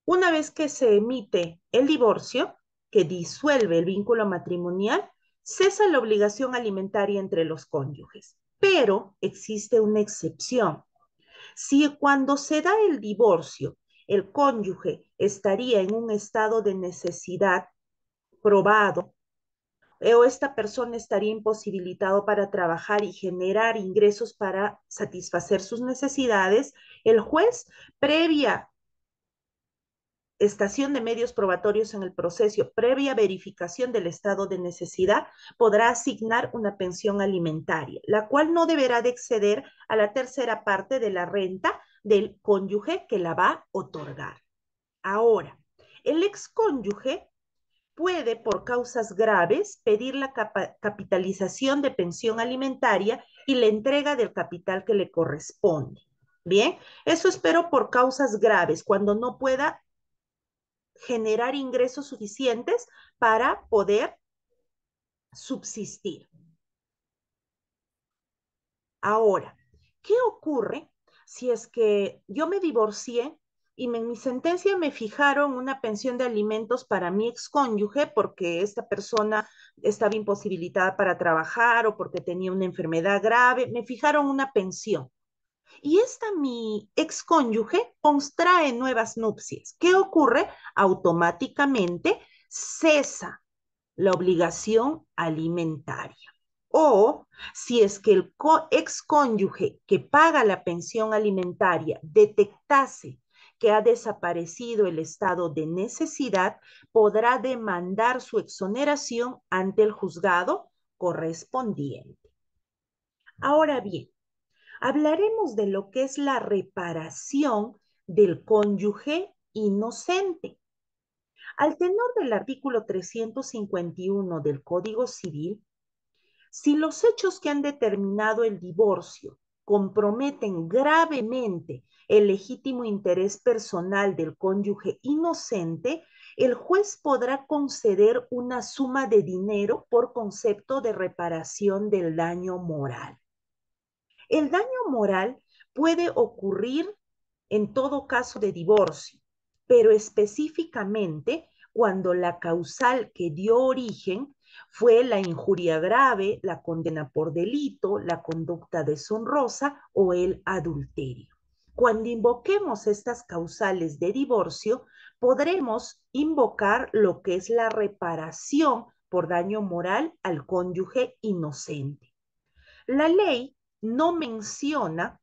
una vez que se emite el divorcio, que disuelve el vínculo matrimonial, cesa la obligación alimentaria entre los cónyuges. Pero existe una excepción. Si cuando se da el divorcio, el cónyuge estaría en un estado de necesidad probado eh, o esta persona estaría imposibilitado para trabajar y generar ingresos para satisfacer sus necesidades, el juez, previa estación de medios probatorios en el proceso, previa verificación del estado de necesidad, podrá asignar una pensión alimentaria, la cual no deberá de exceder a la tercera parte de la renta del cónyuge que la va a otorgar. Ahora, el ex cónyuge puede, por causas graves, pedir la capitalización de pensión alimentaria y la entrega del capital que le corresponde. Bien, eso espero por causas graves, cuando no pueda generar ingresos suficientes para poder subsistir. Ahora, ¿qué ocurre si es que yo me divorcié y en mi sentencia me fijaron una pensión de alimentos para mi excónyuge porque esta persona estaba imposibilitada para trabajar o porque tenía una enfermedad grave, me fijaron una pensión. Y esta mi excónyuge contrae nuevas nupcias. ¿Qué ocurre? Automáticamente cesa la obligación alimentaria. O si es que el excónyuge que paga la pensión alimentaria detectase que ha desaparecido el estado de necesidad podrá demandar su exoneración ante el juzgado correspondiente. Ahora bien, hablaremos de lo que es la reparación del cónyuge inocente. Al tenor del artículo 351 del Código Civil, si los hechos que han determinado el divorcio comprometen gravemente el legítimo interés personal del cónyuge inocente, el juez podrá conceder una suma de dinero por concepto de reparación del daño moral. El daño moral puede ocurrir en todo caso de divorcio, pero específicamente cuando la causal que dio origen fue la injuria grave, la condena por delito, la conducta deshonrosa o el adulterio. Cuando invoquemos estas causales de divorcio, podremos invocar lo que es la reparación por daño moral al cónyuge inocente. La ley no menciona,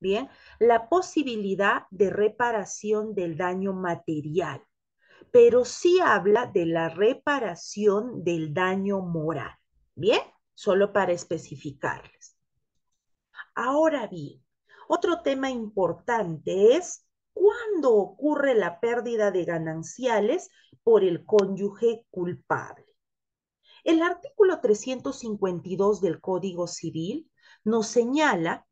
bien, la posibilidad de reparación del daño material pero sí habla de la reparación del daño moral. ¿Bien? Solo para especificarles. Ahora bien, otro tema importante es cuándo ocurre la pérdida de gananciales por el cónyuge culpable. El artículo 352 del Código Civil nos señala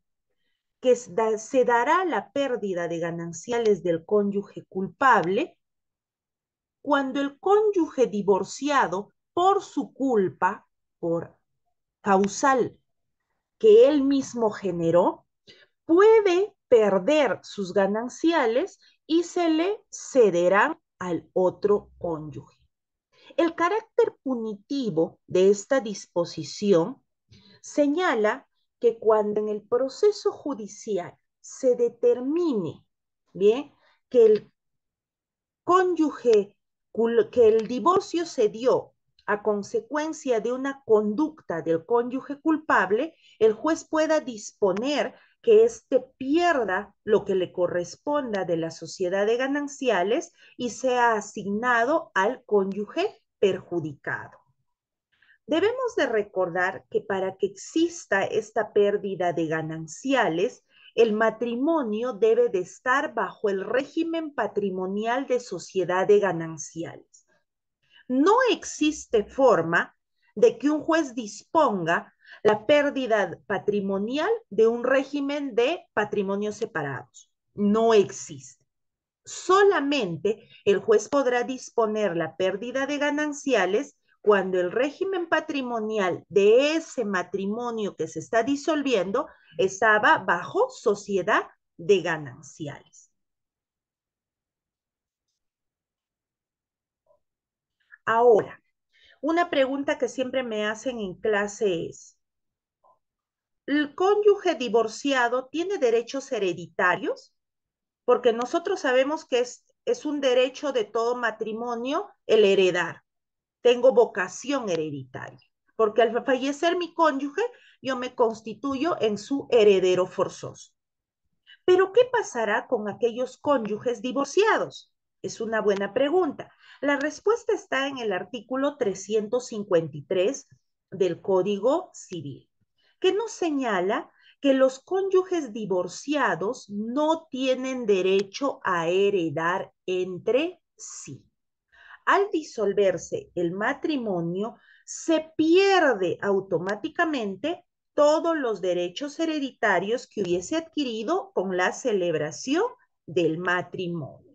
que se dará la pérdida de gananciales del cónyuge culpable cuando el cónyuge divorciado, por su culpa, por causal que él mismo generó, puede perder sus gananciales y se le cederán al otro cónyuge. El carácter punitivo de esta disposición señala que cuando en el proceso judicial se determine, bien, que el cónyuge que el divorcio se dio a consecuencia de una conducta del cónyuge culpable, el juez pueda disponer que éste pierda lo que le corresponda de la sociedad de gananciales y sea asignado al cónyuge perjudicado. Debemos de recordar que para que exista esta pérdida de gananciales, el matrimonio debe de estar bajo el régimen patrimonial de sociedad de gananciales. No existe forma de que un juez disponga la pérdida patrimonial de un régimen de patrimonios separados. No existe. Solamente el juez podrá disponer la pérdida de gananciales cuando el régimen patrimonial de ese matrimonio que se está disolviendo estaba bajo sociedad de gananciales. Ahora, una pregunta que siempre me hacen en clase es, ¿el cónyuge divorciado tiene derechos hereditarios? Porque nosotros sabemos que es, un derecho de todo matrimonio el heredar tengo vocación hereditaria, porque al fallecer mi cónyuge, yo me constituyo en su heredero forzoso. Pero, ¿qué pasará con aquellos cónyuges divorciados? Es una buena pregunta. La respuesta está en el artículo 353 del Código Civil, que nos señala que los cónyuges divorciados no tienen derecho a heredar entre sí al disolverse el matrimonio, se pierde automáticamente todos los derechos hereditarios que hubiese adquirido con la celebración del matrimonio.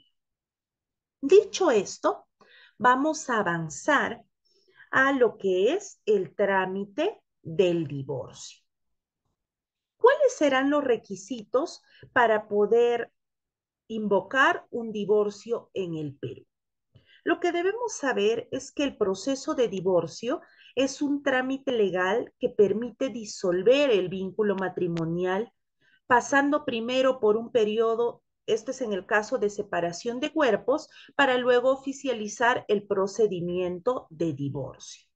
Dicho esto, vamos a avanzar a lo que es el trámite del divorcio. ¿Cuáles serán los requisitos para poder invocar un divorcio en el Perú? Lo que debemos saber es que el proceso de divorcio es un trámite legal que permite disolver el vínculo matrimonial pasando primero por un periodo, este es en el caso de separación de cuerpos, para luego oficializar el procedimiento de divorcio.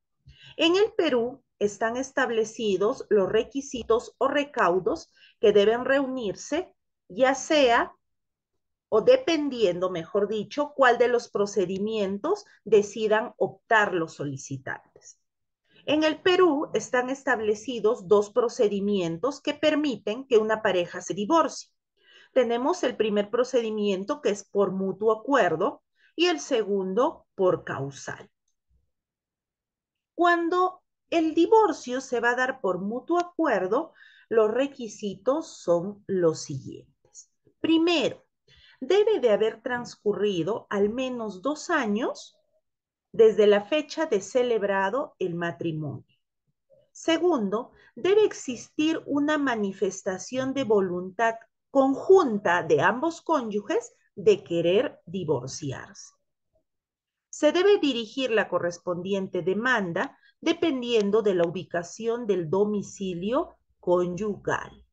En el Perú están establecidos los requisitos o recaudos que deben reunirse, ya sea o dependiendo, mejor dicho, cuál de los procedimientos decidan optar los solicitantes. En el Perú están establecidos dos procedimientos que permiten que una pareja se divorcie. Tenemos el primer procedimiento que es por mutuo acuerdo y el segundo por causal. Cuando el divorcio se va a dar por mutuo acuerdo, los requisitos son los siguientes. Primero, debe de haber transcurrido al menos dos años desde la fecha de celebrado el matrimonio. Segundo, debe existir una manifestación de voluntad conjunta de ambos cónyuges de querer divorciarse. Se debe dirigir la correspondiente demanda dependiendo de la ubicación del domicilio conyugal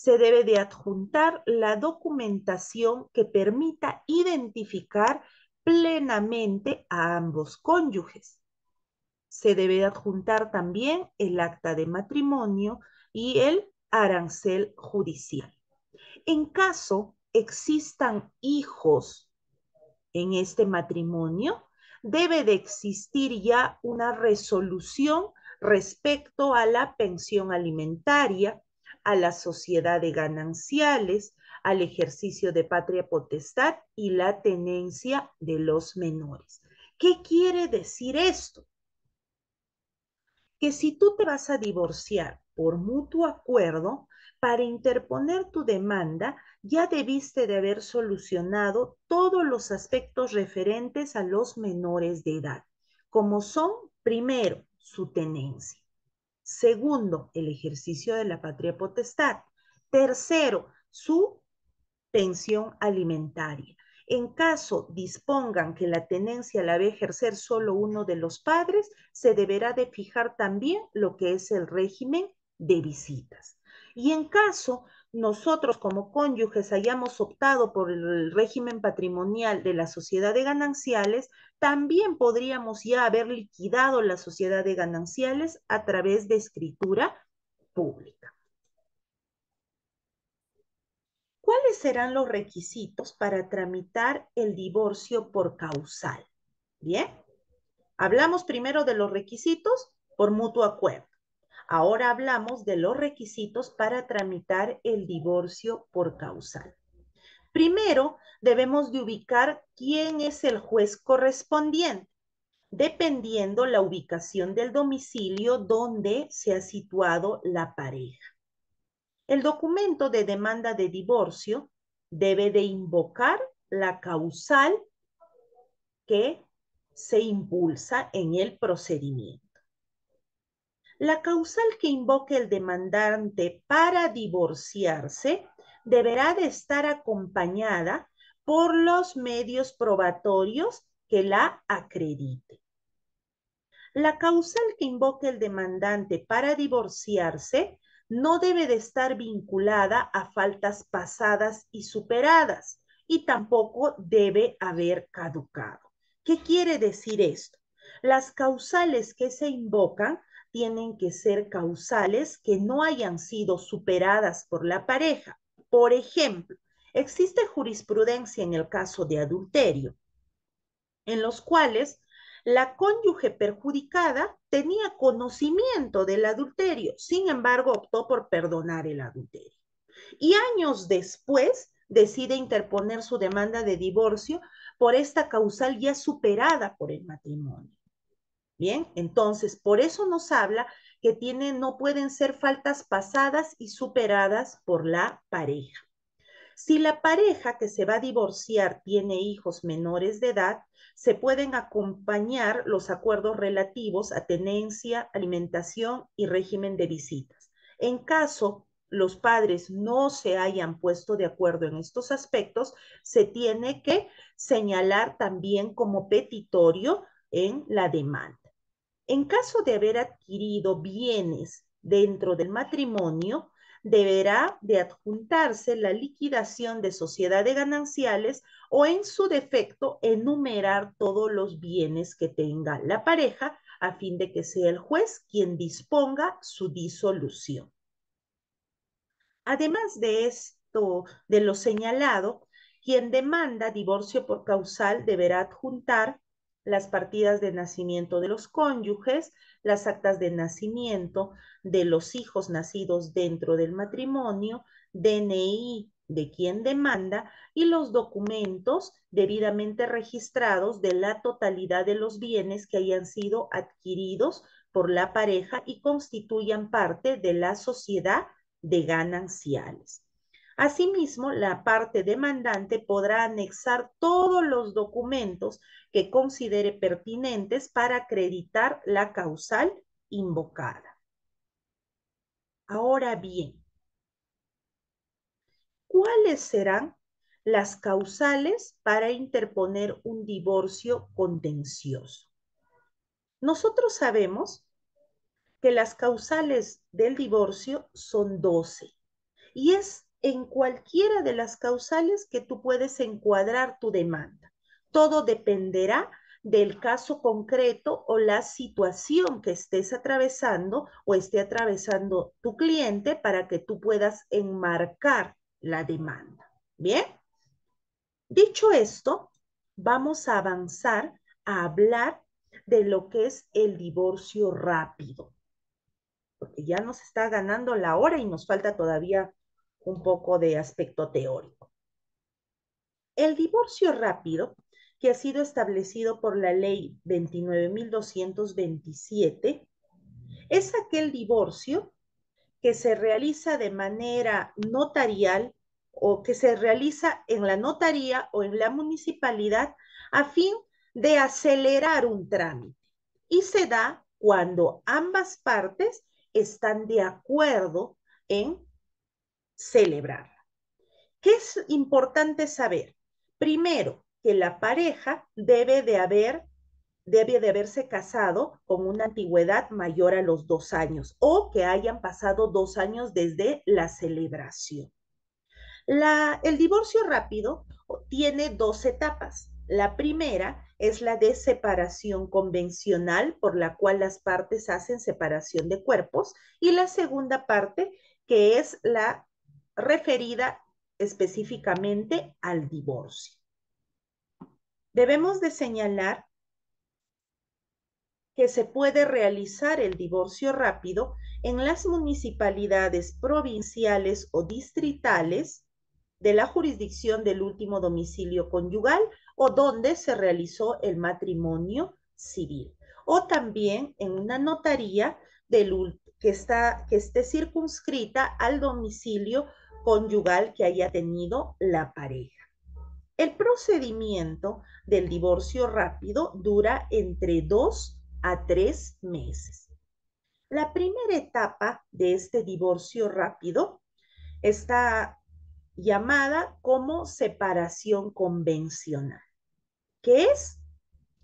se debe de adjuntar la documentación que permita identificar plenamente a ambos cónyuges. Se debe adjuntar también el acta de matrimonio y el arancel judicial. En caso existan hijos en este matrimonio, debe de existir ya una resolución respecto a la pensión alimentaria a la sociedad de gananciales, al ejercicio de patria potestad y la tenencia de los menores. ¿Qué quiere decir esto? Que si tú te vas a divorciar por mutuo acuerdo, para interponer tu demanda ya debiste de haber solucionado todos los aspectos referentes a los menores de edad, como son, primero, su tenencia. Segundo, el ejercicio de la patria potestad. Tercero, su pensión alimentaria. En caso dispongan que la tenencia la ve ejercer solo uno de los padres, se deberá de fijar también lo que es el régimen de visitas. Y en caso nosotros como cónyuges hayamos optado por el régimen patrimonial de la sociedad de gananciales, también podríamos ya haber liquidado la sociedad de gananciales a través de escritura pública. ¿Cuáles serán los requisitos para tramitar el divorcio por causal? Bien, hablamos primero de los requisitos por mutuo acuerdo. Ahora hablamos de los requisitos para tramitar el divorcio por causal. Primero, debemos de ubicar quién es el juez correspondiente, dependiendo la ubicación del domicilio donde se ha situado la pareja. El documento de demanda de divorcio debe de invocar la causal que se impulsa en el procedimiento la causal que invoque el demandante para divorciarse deberá de estar acompañada por los medios probatorios que la acredite. La causal que invoque el demandante para divorciarse no debe de estar vinculada a faltas pasadas y superadas y tampoco debe haber caducado. ¿Qué quiere decir esto? Las causales que se invocan tienen que ser causales que no hayan sido superadas por la pareja. Por ejemplo, existe jurisprudencia en el caso de adulterio, en los cuales la cónyuge perjudicada tenía conocimiento del adulterio, sin embargo optó por perdonar el adulterio. Y años después decide interponer su demanda de divorcio por esta causal ya superada por el matrimonio. Bien, entonces, por eso nos habla que tiene, no pueden ser faltas pasadas y superadas por la pareja. Si la pareja que se va a divorciar tiene hijos menores de edad, se pueden acompañar los acuerdos relativos a tenencia, alimentación y régimen de visitas. En caso los padres no se hayan puesto de acuerdo en estos aspectos, se tiene que señalar también como petitorio en la demanda. En caso de haber adquirido bienes dentro del matrimonio, deberá de adjuntarse la liquidación de sociedades gananciales o en su defecto enumerar todos los bienes que tenga la pareja a fin de que sea el juez quien disponga su disolución. Además de esto, de lo señalado, quien demanda divorcio por causal deberá adjuntar las partidas de nacimiento de los cónyuges, las actas de nacimiento de los hijos nacidos dentro del matrimonio, DNI de quien demanda y los documentos debidamente registrados de la totalidad de los bienes que hayan sido adquiridos por la pareja y constituyan parte de la sociedad de gananciales. Asimismo, la parte demandante podrá anexar todos los documentos que considere pertinentes para acreditar la causal invocada. Ahora bien, ¿cuáles serán las causales para interponer un divorcio contencioso? Nosotros sabemos que las causales del divorcio son 12 y es en cualquiera de las causales que tú puedes encuadrar tu demanda. Todo dependerá del caso concreto o la situación que estés atravesando o esté atravesando tu cliente para que tú puedas enmarcar la demanda. Bien. Dicho esto, vamos a avanzar a hablar de lo que es el divorcio rápido. Porque ya nos está ganando la hora y nos falta todavía un poco de aspecto teórico. El divorcio rápido, que ha sido establecido por la ley 29.227, es aquel divorcio que se realiza de manera notarial o que se realiza en la notaría o en la municipalidad a fin de acelerar un trámite. Y se da cuando ambas partes están de acuerdo en celebrar. ¿Qué es importante saber? Primero, que la pareja debe de haber debe de haberse casado con una antigüedad mayor a los dos años o que hayan pasado dos años desde la celebración. La, el divorcio rápido tiene dos etapas. La primera es la de separación convencional por la cual las partes hacen separación de cuerpos y la segunda parte que es la referida específicamente al divorcio. Debemos de señalar que se puede realizar el divorcio rápido en las municipalidades provinciales o distritales de la jurisdicción del último domicilio conyugal o donde se realizó el matrimonio civil o también en una notaría del, que, está, que esté circunscrita al domicilio que haya tenido la pareja. El procedimiento del divorcio rápido dura entre dos a tres meses. La primera etapa de este divorcio rápido está llamada como separación convencional, que es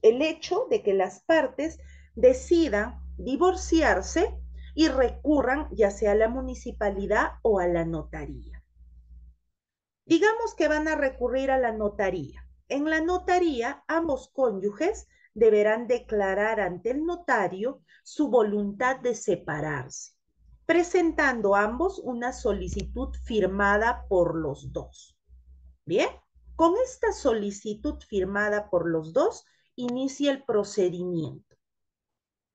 el hecho de que las partes decidan divorciarse y recurran ya sea a la municipalidad o a la notaría. Digamos que van a recurrir a la notaría. En la notaría, ambos cónyuges deberán declarar ante el notario su voluntad de separarse, presentando ambos una solicitud firmada por los dos. Bien, con esta solicitud firmada por los dos, inicia el procedimiento.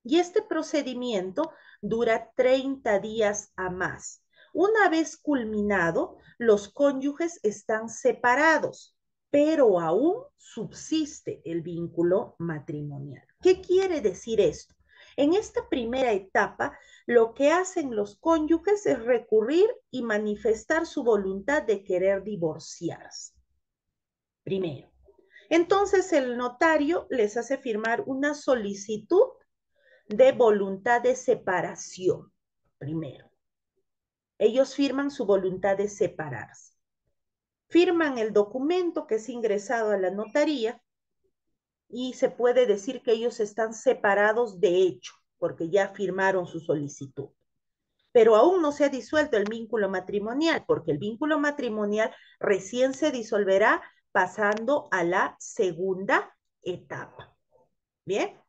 Y este procedimiento dura 30 días a más. Una vez culminado, los cónyuges están separados, pero aún subsiste el vínculo matrimonial. ¿Qué quiere decir esto? En esta primera etapa, lo que hacen los cónyuges es recurrir y manifestar su voluntad de querer divorciarse. Primero. Entonces el notario les hace firmar una solicitud de voluntad de separación. Primero. Ellos firman su voluntad de separarse. Firman el documento que es ingresado a la notaría y se puede decir que ellos están separados de hecho, porque ya firmaron su solicitud. Pero aún no se ha disuelto el vínculo matrimonial, porque el vínculo matrimonial recién se disolverá pasando a la segunda etapa. Bien.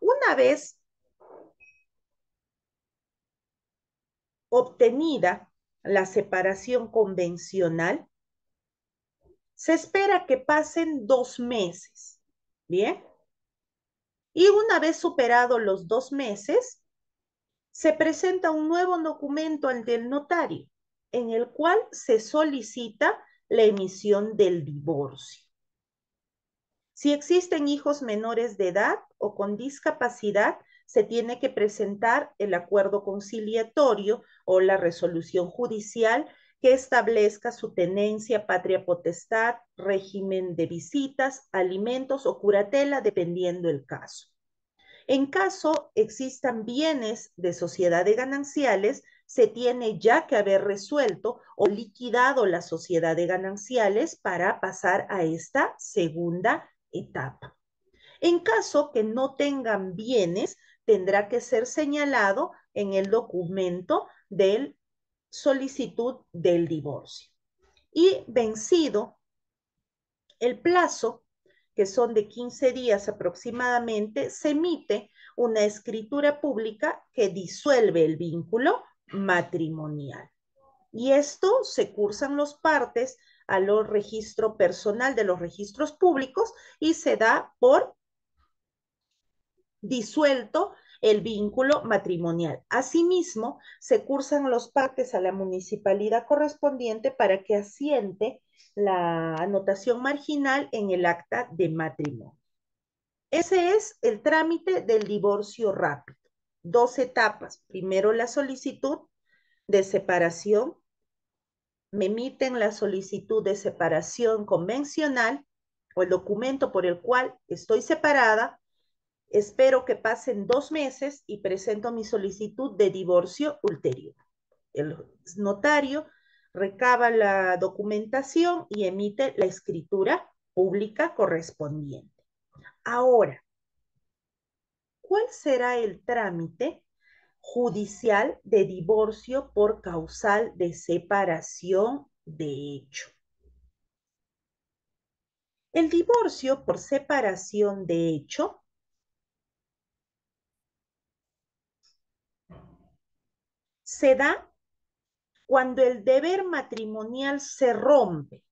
Una vez obtenida la separación convencional, se espera que pasen dos meses, ¿bien? Y una vez superados los dos meses, se presenta un nuevo documento ante el notario, en el cual se solicita la emisión del divorcio. Si existen hijos menores de edad o con discapacidad, se tiene que presentar el acuerdo conciliatorio o la resolución judicial que establezca su tenencia, patria potestad, régimen de visitas, alimentos o curatela, dependiendo el caso. En caso existan bienes de sociedad de gananciales, se tiene ya que haber resuelto o liquidado la sociedad de gananciales para pasar a esta segunda etapa. En caso que no tengan bienes, tendrá que ser señalado en el documento de solicitud del divorcio. Y vencido el plazo, que son de 15 días aproximadamente, se emite una escritura pública que disuelve el vínculo matrimonial. Y esto se cursan los partes a los registro personal de los registros públicos y se da por disuelto el vínculo matrimonial. Asimismo, se cursan los partes a la municipalidad correspondiente para que asiente la anotación marginal en el acta de matrimonio. Ese es el trámite del divorcio rápido. Dos etapas. Primero la solicitud de separación. Me emiten la solicitud de separación convencional o el documento por el cual estoy separada Espero que pasen dos meses y presento mi solicitud de divorcio ulterior. El notario recaba la documentación y emite la escritura pública correspondiente. Ahora, ¿cuál será el trámite judicial de divorcio por causal de separación de hecho? El divorcio por separación de hecho se da cuando el deber matrimonial se rompe.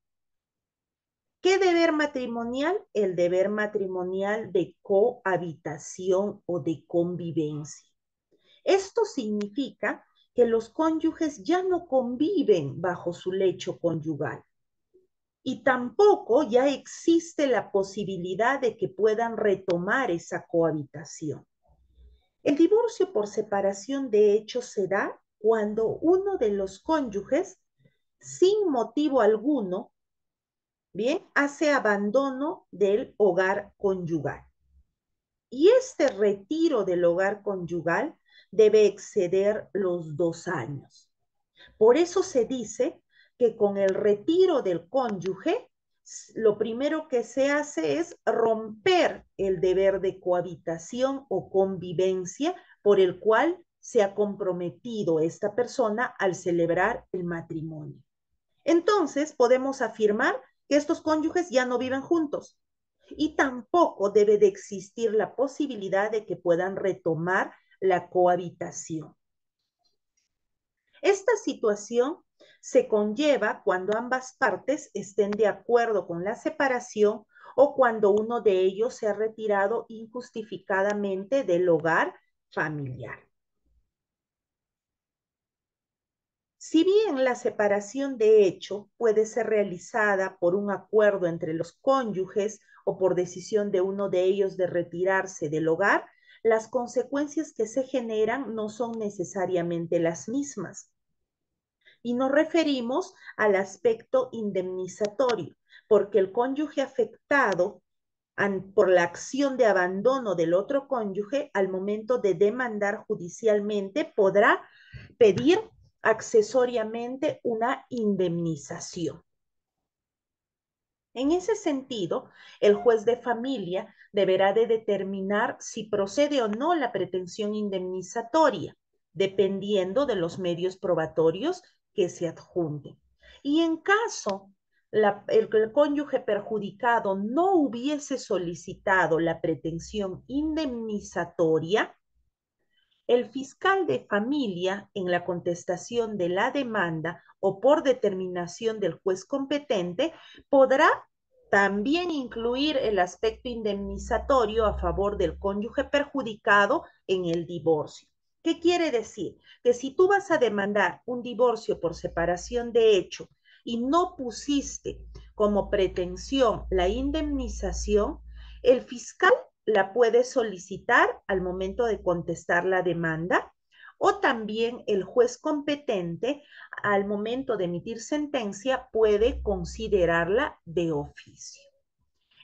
¿Qué deber matrimonial? El deber matrimonial de cohabitación o de convivencia. Esto significa que los cónyuges ya no conviven bajo su lecho conyugal y tampoco ya existe la posibilidad de que puedan retomar esa cohabitación. El divorcio por separación de hecho se da cuando uno de los cónyuges, sin motivo alguno, bien, hace abandono del hogar conyugal. Y este retiro del hogar conyugal debe exceder los dos años. Por eso se dice que con el retiro del cónyuge, lo primero que se hace es romper el deber de cohabitación o convivencia por el cual se ha comprometido esta persona al celebrar el matrimonio. Entonces podemos afirmar que estos cónyuges ya no viven juntos y tampoco debe de existir la posibilidad de que puedan retomar la cohabitación. Esta situación se conlleva cuando ambas partes estén de acuerdo con la separación o cuando uno de ellos se ha retirado injustificadamente del hogar familiar. Si bien la separación de hecho puede ser realizada por un acuerdo entre los cónyuges o por decisión de uno de ellos de retirarse del hogar, las consecuencias que se generan no son necesariamente las mismas. Y nos referimos al aspecto indemnizatorio, porque el cónyuge afectado por la acción de abandono del otro cónyuge al momento de demandar judicialmente podrá pedir accesoriamente una indemnización. En ese sentido, el juez de familia deberá de determinar si procede o no la pretensión indemnizatoria, dependiendo de los medios probatorios que se adjunten. Y en caso el cónyuge perjudicado no hubiese solicitado la pretensión indemnizatoria, el fiscal de familia, en la contestación de la demanda o por determinación del juez competente, podrá también incluir el aspecto indemnizatorio a favor del cónyuge perjudicado en el divorcio. ¿Qué quiere decir? Que si tú vas a demandar un divorcio por separación de hecho y no pusiste como pretensión la indemnización, el fiscal la puede solicitar al momento de contestar la demanda o también el juez competente al momento de emitir sentencia puede considerarla de oficio.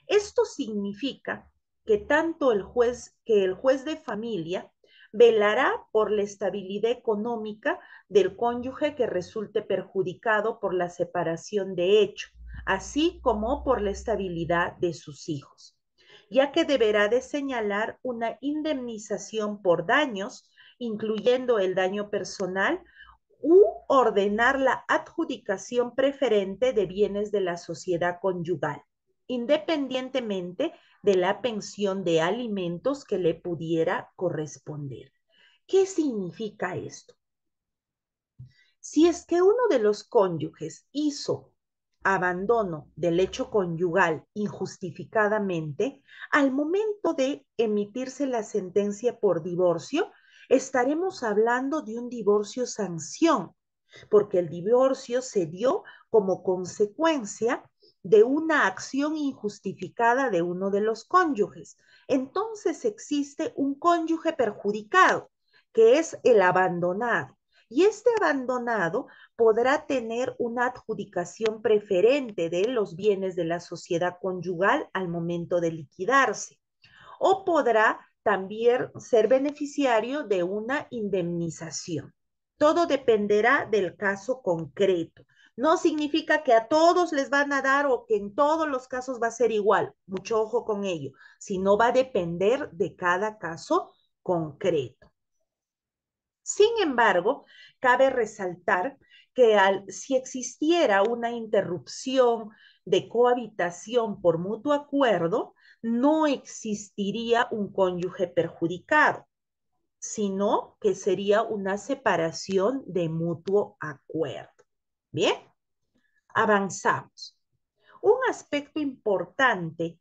Esto significa que tanto el juez que el juez de familia velará por la estabilidad económica del cónyuge que resulte perjudicado por la separación de hecho, así como por la estabilidad de sus hijos ya que deberá de señalar una indemnización por daños, incluyendo el daño personal, u ordenar la adjudicación preferente de bienes de la sociedad conyugal, independientemente de la pensión de alimentos que le pudiera corresponder. ¿Qué significa esto? Si es que uno de los cónyuges hizo abandono del hecho conyugal injustificadamente, al momento de emitirse la sentencia por divorcio, estaremos hablando de un divorcio sanción, porque el divorcio se dio como consecuencia de una acción injustificada de uno de los cónyuges. Entonces existe un cónyuge perjudicado, que es el abandonado y este abandonado podrá tener una adjudicación preferente de los bienes de la sociedad conyugal al momento de liquidarse o podrá también ser beneficiario de una indemnización. Todo dependerá del caso concreto. No significa que a todos les van a dar o que en todos los casos va a ser igual. Mucho ojo con ello, sino va a depender de cada caso concreto. Sin embargo, cabe resaltar que si existiera una interrupción de cohabitación por mutuo acuerdo, no existiría un cónyuge perjudicado, sino que sería una separación de mutuo acuerdo. Bien, avanzamos. Un aspecto importante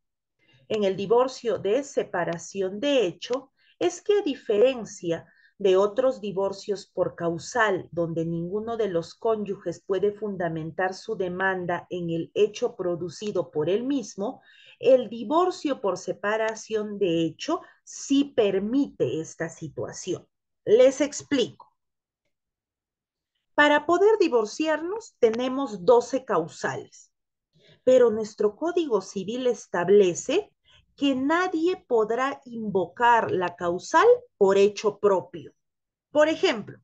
en el divorcio de separación de hecho es que a diferencia de otros divorcios por causal donde ninguno de los cónyuges puede fundamentar su demanda en el hecho producido por él mismo, el divorcio por separación de hecho sí permite esta situación. Les explico. Para poder divorciarnos tenemos 12 causales, pero nuestro Código Civil establece que nadie podrá invocar la causal por hecho propio. Por ejemplo,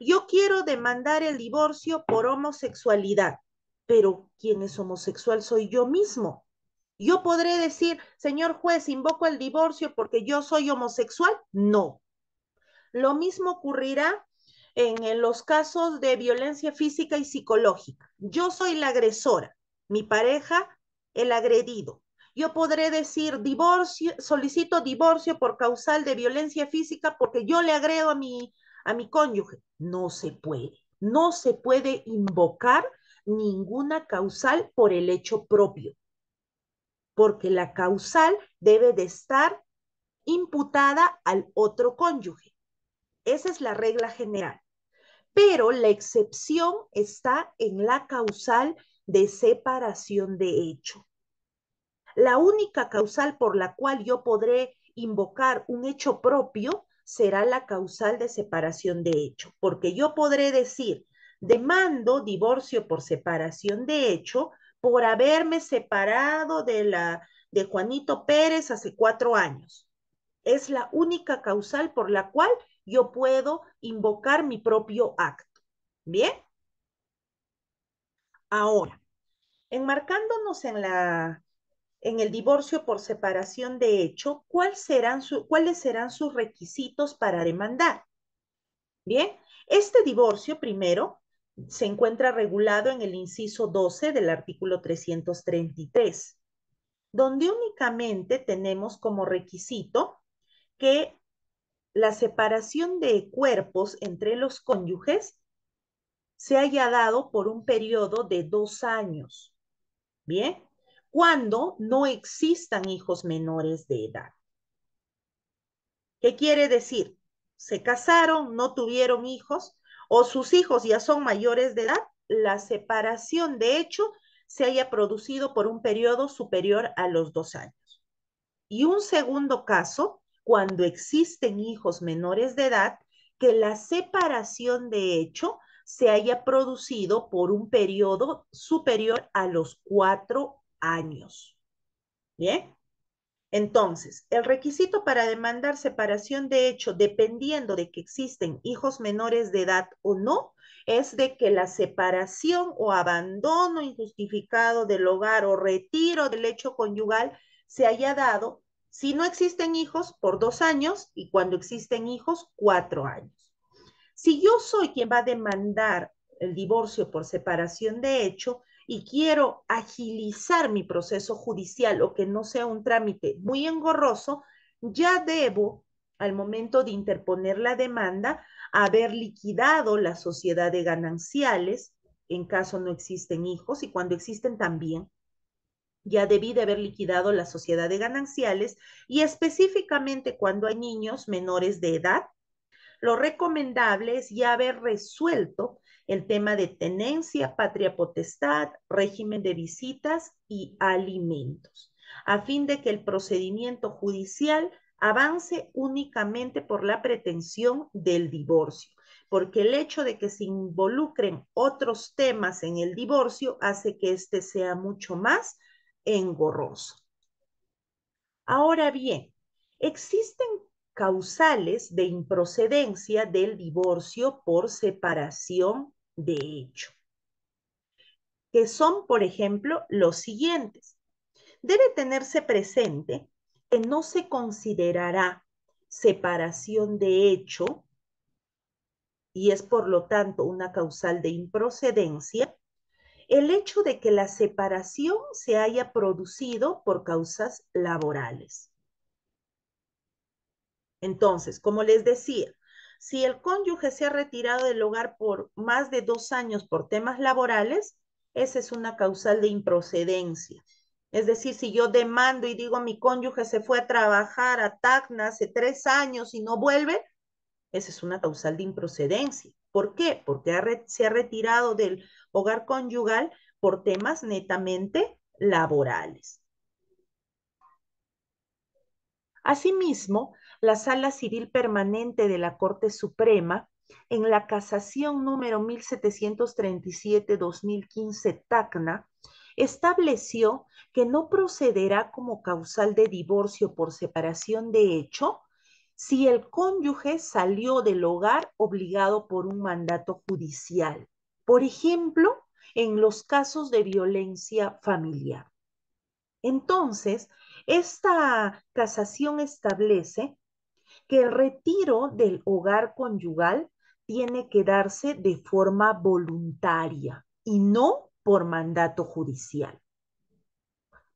yo quiero demandar el divorcio por homosexualidad, pero ¿quién es homosexual soy yo mismo. ¿Yo podré decir, señor juez, invoco el divorcio porque yo soy homosexual? No. Lo mismo ocurrirá en, en, los casos de violencia física y psicológica. Yo soy la agresora, mi pareja el agredido yo podré decir divorcio, solicito divorcio por causal de violencia física porque yo le agrego a mi, a mi cónyuge. No se puede, no se puede invocar ninguna causal por el hecho propio, porque la causal debe de estar imputada al otro cónyuge. Esa es la regla general. Pero la excepción está en la causal de separación de hecho. La única causal por la cual yo podré invocar un hecho propio será la causal de separación de hecho, porque yo podré decir, demando divorcio por separación de hecho por haberme separado de, la, de Juanito Pérez hace cuatro años. Es la única causal por la cual yo puedo invocar mi propio acto. ¿Bien? Ahora, enmarcándonos en la en el divorcio por separación de hecho, ¿cuáles serán sus requisitos para demandar? Bien, este divorcio primero se encuentra regulado en el inciso 12 del artículo 333, donde únicamente tenemos como requisito que la separación de cuerpos entre los cónyuges se haya dado por un periodo de dos años. Bien, cuando no existan hijos menores de edad. ¿Qué quiere decir? Se casaron, no tuvieron hijos o sus hijos ya son mayores de edad, la separación de hecho se haya producido por un periodo superior a los dos años. Y un segundo caso, cuando existen hijos menores de edad, que la separación de hecho se haya producido por un periodo superior a los cuatro años. ¿Bien? Entonces, el requisito para demandar separación de hecho, dependiendo de que existen hijos menores de edad o no, es de que la separación o abandono injustificado del hogar o retiro del hecho conyugal se haya dado si no existen hijos por dos años y cuando existen hijos cuatro años. Si yo soy quien va a demandar el divorcio por separación de hecho, y quiero agilizar mi proceso judicial o que no sea un trámite muy engorroso, ya debo, al momento de interponer la demanda, haber liquidado la sociedad de gananciales, en caso no existen hijos, y cuando existen también, ya debí de haber liquidado la sociedad de gananciales, y específicamente cuando hay niños menores de edad, lo recomendable es ya haber resuelto el tema de tenencia, patria potestad, régimen de visitas y alimentos, a fin de que el procedimiento judicial avance únicamente por la pretensión del divorcio, porque el hecho de que se involucren otros temas en el divorcio hace que este sea mucho más engorroso. Ahora bien, existen causales de improcedencia del divorcio por separación de hecho, que son, por ejemplo, los siguientes. Debe tenerse presente que no se considerará separación de hecho y es por lo tanto una causal de improcedencia, el hecho de que la separación se haya producido por causas laborales. Entonces, como les decía, si el cónyuge se ha retirado del hogar por más de dos años por temas laborales, esa es una causal de improcedencia. Es decir, si yo demando y digo mi cónyuge se fue a trabajar a Tacna hace tres años y no vuelve, esa es una causal de improcedencia. ¿Por qué? Porque se ha retirado del hogar conyugal por temas netamente laborales. Asimismo, la Sala Civil Permanente de la Corte Suprema en la casación número 1737-2015 TACNA, estableció que no procederá como causal de divorcio por separación de hecho si el cónyuge salió del hogar obligado por un mandato judicial, por ejemplo, en los casos de violencia familiar. Entonces, esta casación establece que el retiro del hogar conyugal tiene que darse de forma voluntaria y no por mandato judicial.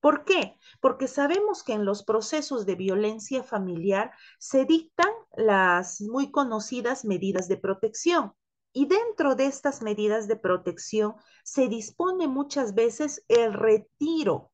¿Por qué? Porque sabemos que en los procesos de violencia familiar se dictan las muy conocidas medidas de protección. Y dentro de estas medidas de protección se dispone muchas veces el retiro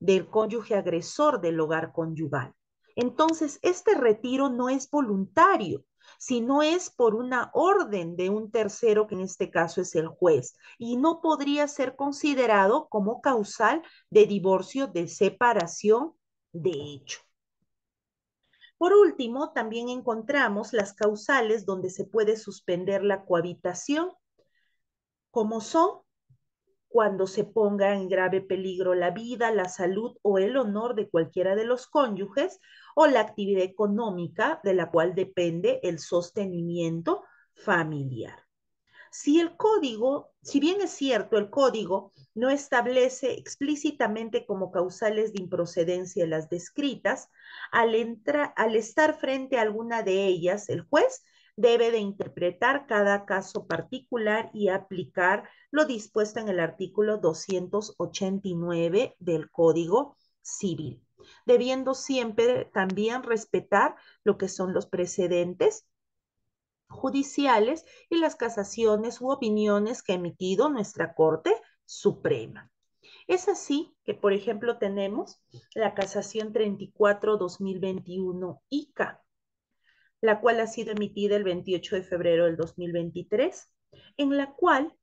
del cónyuge agresor del hogar conyugal. Entonces, este retiro no es voluntario, sino es por una orden de un tercero, que en este caso es el juez, y no podría ser considerado como causal de divorcio, de separación de hecho. Por último, también encontramos las causales donde se puede suspender la cohabitación, como son cuando se ponga en grave peligro la vida, la salud o el honor de cualquiera de los cónyuges o la actividad económica de la cual depende el sostenimiento familiar. Si el código, si bien es cierto, el código no establece explícitamente como causales de improcedencia las descritas, al, al estar frente a alguna de ellas, el juez debe de interpretar cada caso particular y aplicar lo dispuesto en el artículo 289 del Código Civil, debiendo siempre también respetar lo que son los precedentes judiciales y las casaciones u opiniones que ha emitido nuestra Corte Suprema. Es así que, por ejemplo, tenemos la casación 34-2021 ICA, la cual ha sido emitida el 28 de febrero del 2023, en la cual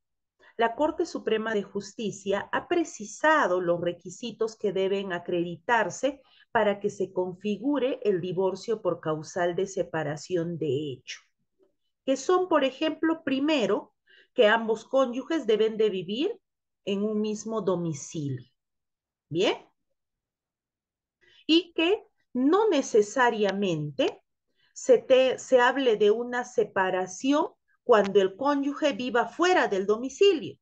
la Corte Suprema de Justicia ha precisado los requisitos que deben acreditarse para que se configure el divorcio por causal de separación de hecho, que son, por ejemplo, primero, que ambos cónyuges deben de vivir en un mismo domicilio. ¿Bien? Y que no necesariamente se, se hable de una separación cuando el cónyuge viva fuera del domicilio,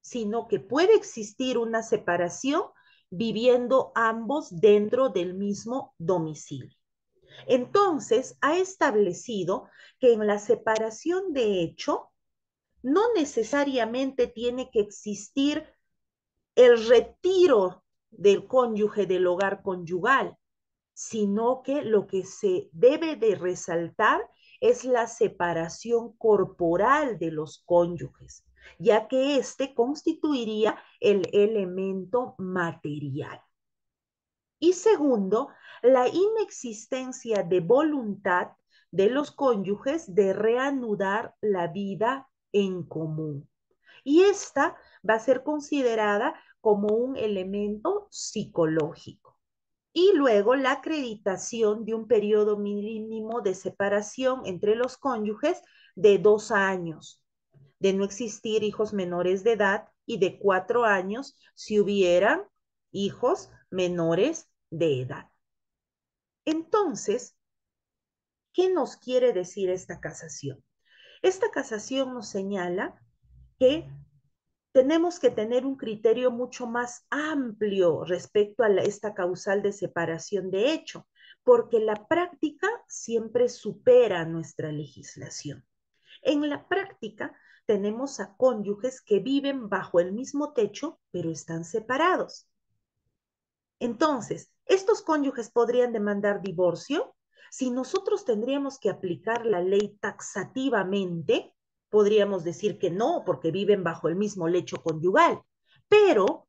sino que puede existir una separación viviendo ambos dentro del mismo domicilio. Entonces, ha establecido que en la separación de hecho no necesariamente tiene que existir el retiro del cónyuge del hogar conyugal, sino que lo que se debe de resaltar es la separación corporal de los cónyuges, ya que este constituiría el elemento material. Y segundo, la inexistencia de voluntad de los cónyuges de reanudar la vida en común. Y esta va a ser considerada como un elemento psicológico y luego la acreditación de un periodo mínimo de separación entre los cónyuges de dos años, de no existir hijos menores de edad y de cuatro años si hubieran hijos menores de edad. Entonces, ¿qué nos quiere decir esta casación? Esta casación nos señala que tenemos que tener un criterio mucho más amplio respecto a esta causal de separación de hecho, porque la práctica siempre supera nuestra legislación. En la práctica tenemos a cónyuges que viven bajo el mismo techo, pero están separados. Entonces, ¿estos cónyuges podrían demandar divorcio? Si nosotros tendríamos que aplicar la ley taxativamente, podríamos decir que no, porque viven bajo el mismo lecho conyugal. Pero,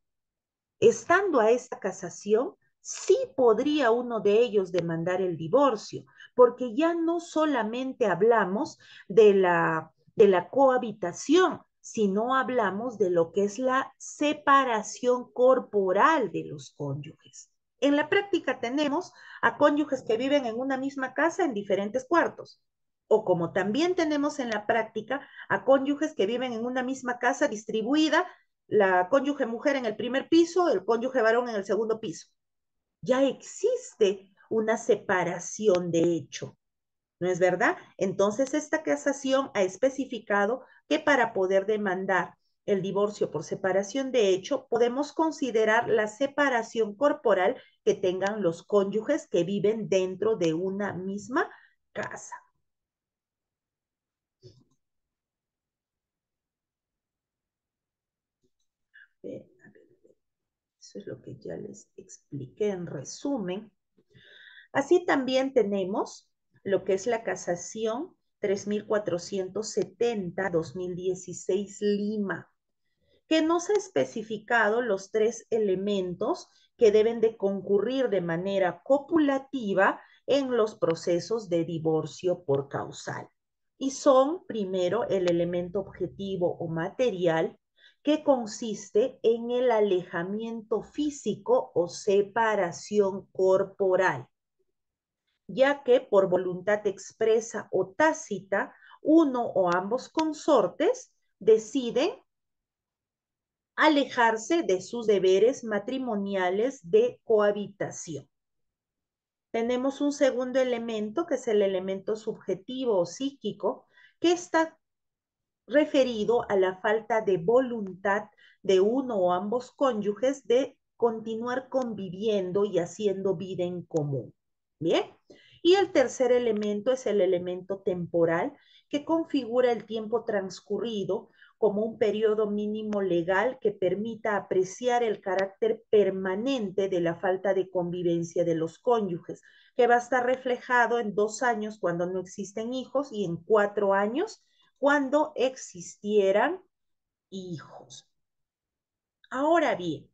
estando a esta casación, sí podría uno de ellos demandar el divorcio, porque ya no solamente hablamos de la, de la cohabitación, sino hablamos de lo que es la separación corporal de los cónyuges. En la práctica tenemos a cónyuges que viven en una misma casa en diferentes cuartos o como también tenemos en la práctica a cónyuges que viven en una misma casa distribuida, la cónyuge mujer en el primer piso, el cónyuge varón en el segundo piso. Ya existe una separación de hecho. ¿No es verdad? Entonces, esta casación ha especificado que para poder demandar el divorcio por separación de hecho, podemos considerar la separación corporal que tengan los cónyuges que viven dentro de una misma casa. Eso es lo que ya les expliqué en resumen. Así también tenemos lo que es la casación 3470-2016 Lima, que nos ha especificado los tres elementos que deben de concurrir de manera copulativa en los procesos de divorcio por causal. Y son, primero, el elemento objetivo o material, que consiste en el alejamiento físico o separación corporal, ya que por voluntad expresa o tácita, uno o ambos consortes deciden alejarse de sus deberes matrimoniales de cohabitación. Tenemos un segundo elemento, que es el elemento subjetivo o psíquico, que está referido a la falta de voluntad de uno o ambos cónyuges de continuar conviviendo y haciendo vida en común. Bien. Y el tercer elemento es el elemento temporal, que configura el tiempo transcurrido como un periodo mínimo legal que permita apreciar el carácter permanente de la falta de convivencia de los cónyuges, que va a estar reflejado en dos años cuando no existen hijos y en cuatro años cuando existieran hijos. Ahora bien,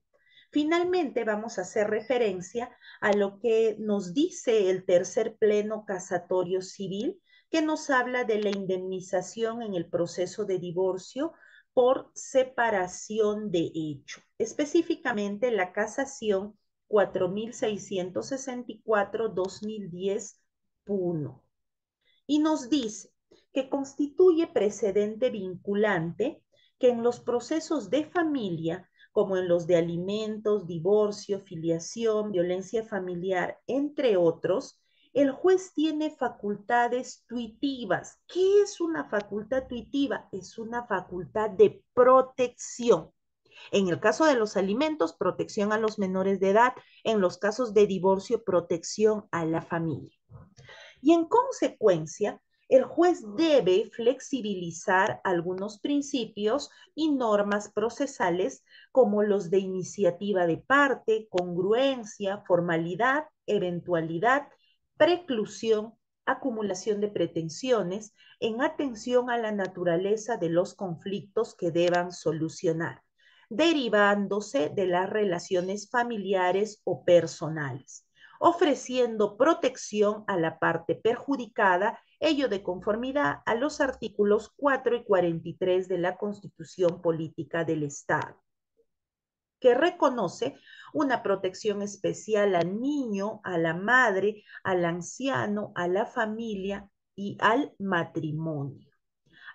finalmente vamos a hacer referencia a lo que nos dice el tercer pleno casatorio civil, que nos habla de la indemnización en el proceso de divorcio por separación de hecho, específicamente la casación 4664-2010-1. Y nos dice, que constituye precedente vinculante que en los procesos de familia, como en los de alimentos, divorcio, filiación, violencia familiar, entre otros, el juez tiene facultades tuitivas. ¿Qué es una facultad tuitiva? Es una facultad de protección. En el caso de los alimentos, protección a los menores de edad. En los casos de divorcio, protección a la familia. Y en consecuencia, el juez debe flexibilizar algunos principios y normas procesales como los de iniciativa de parte, congruencia, formalidad, eventualidad, preclusión, acumulación de pretensiones, en atención a la naturaleza de los conflictos que deban solucionar, derivándose de las relaciones familiares o personales ofreciendo protección a la parte perjudicada ello de conformidad a los artículos 4 y 43 de la Constitución Política del Estado, que reconoce una protección especial al niño, a la madre, al anciano, a la familia y al matrimonio,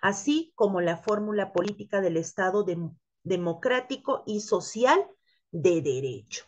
así como la fórmula política del Estado democrático y social de derecho.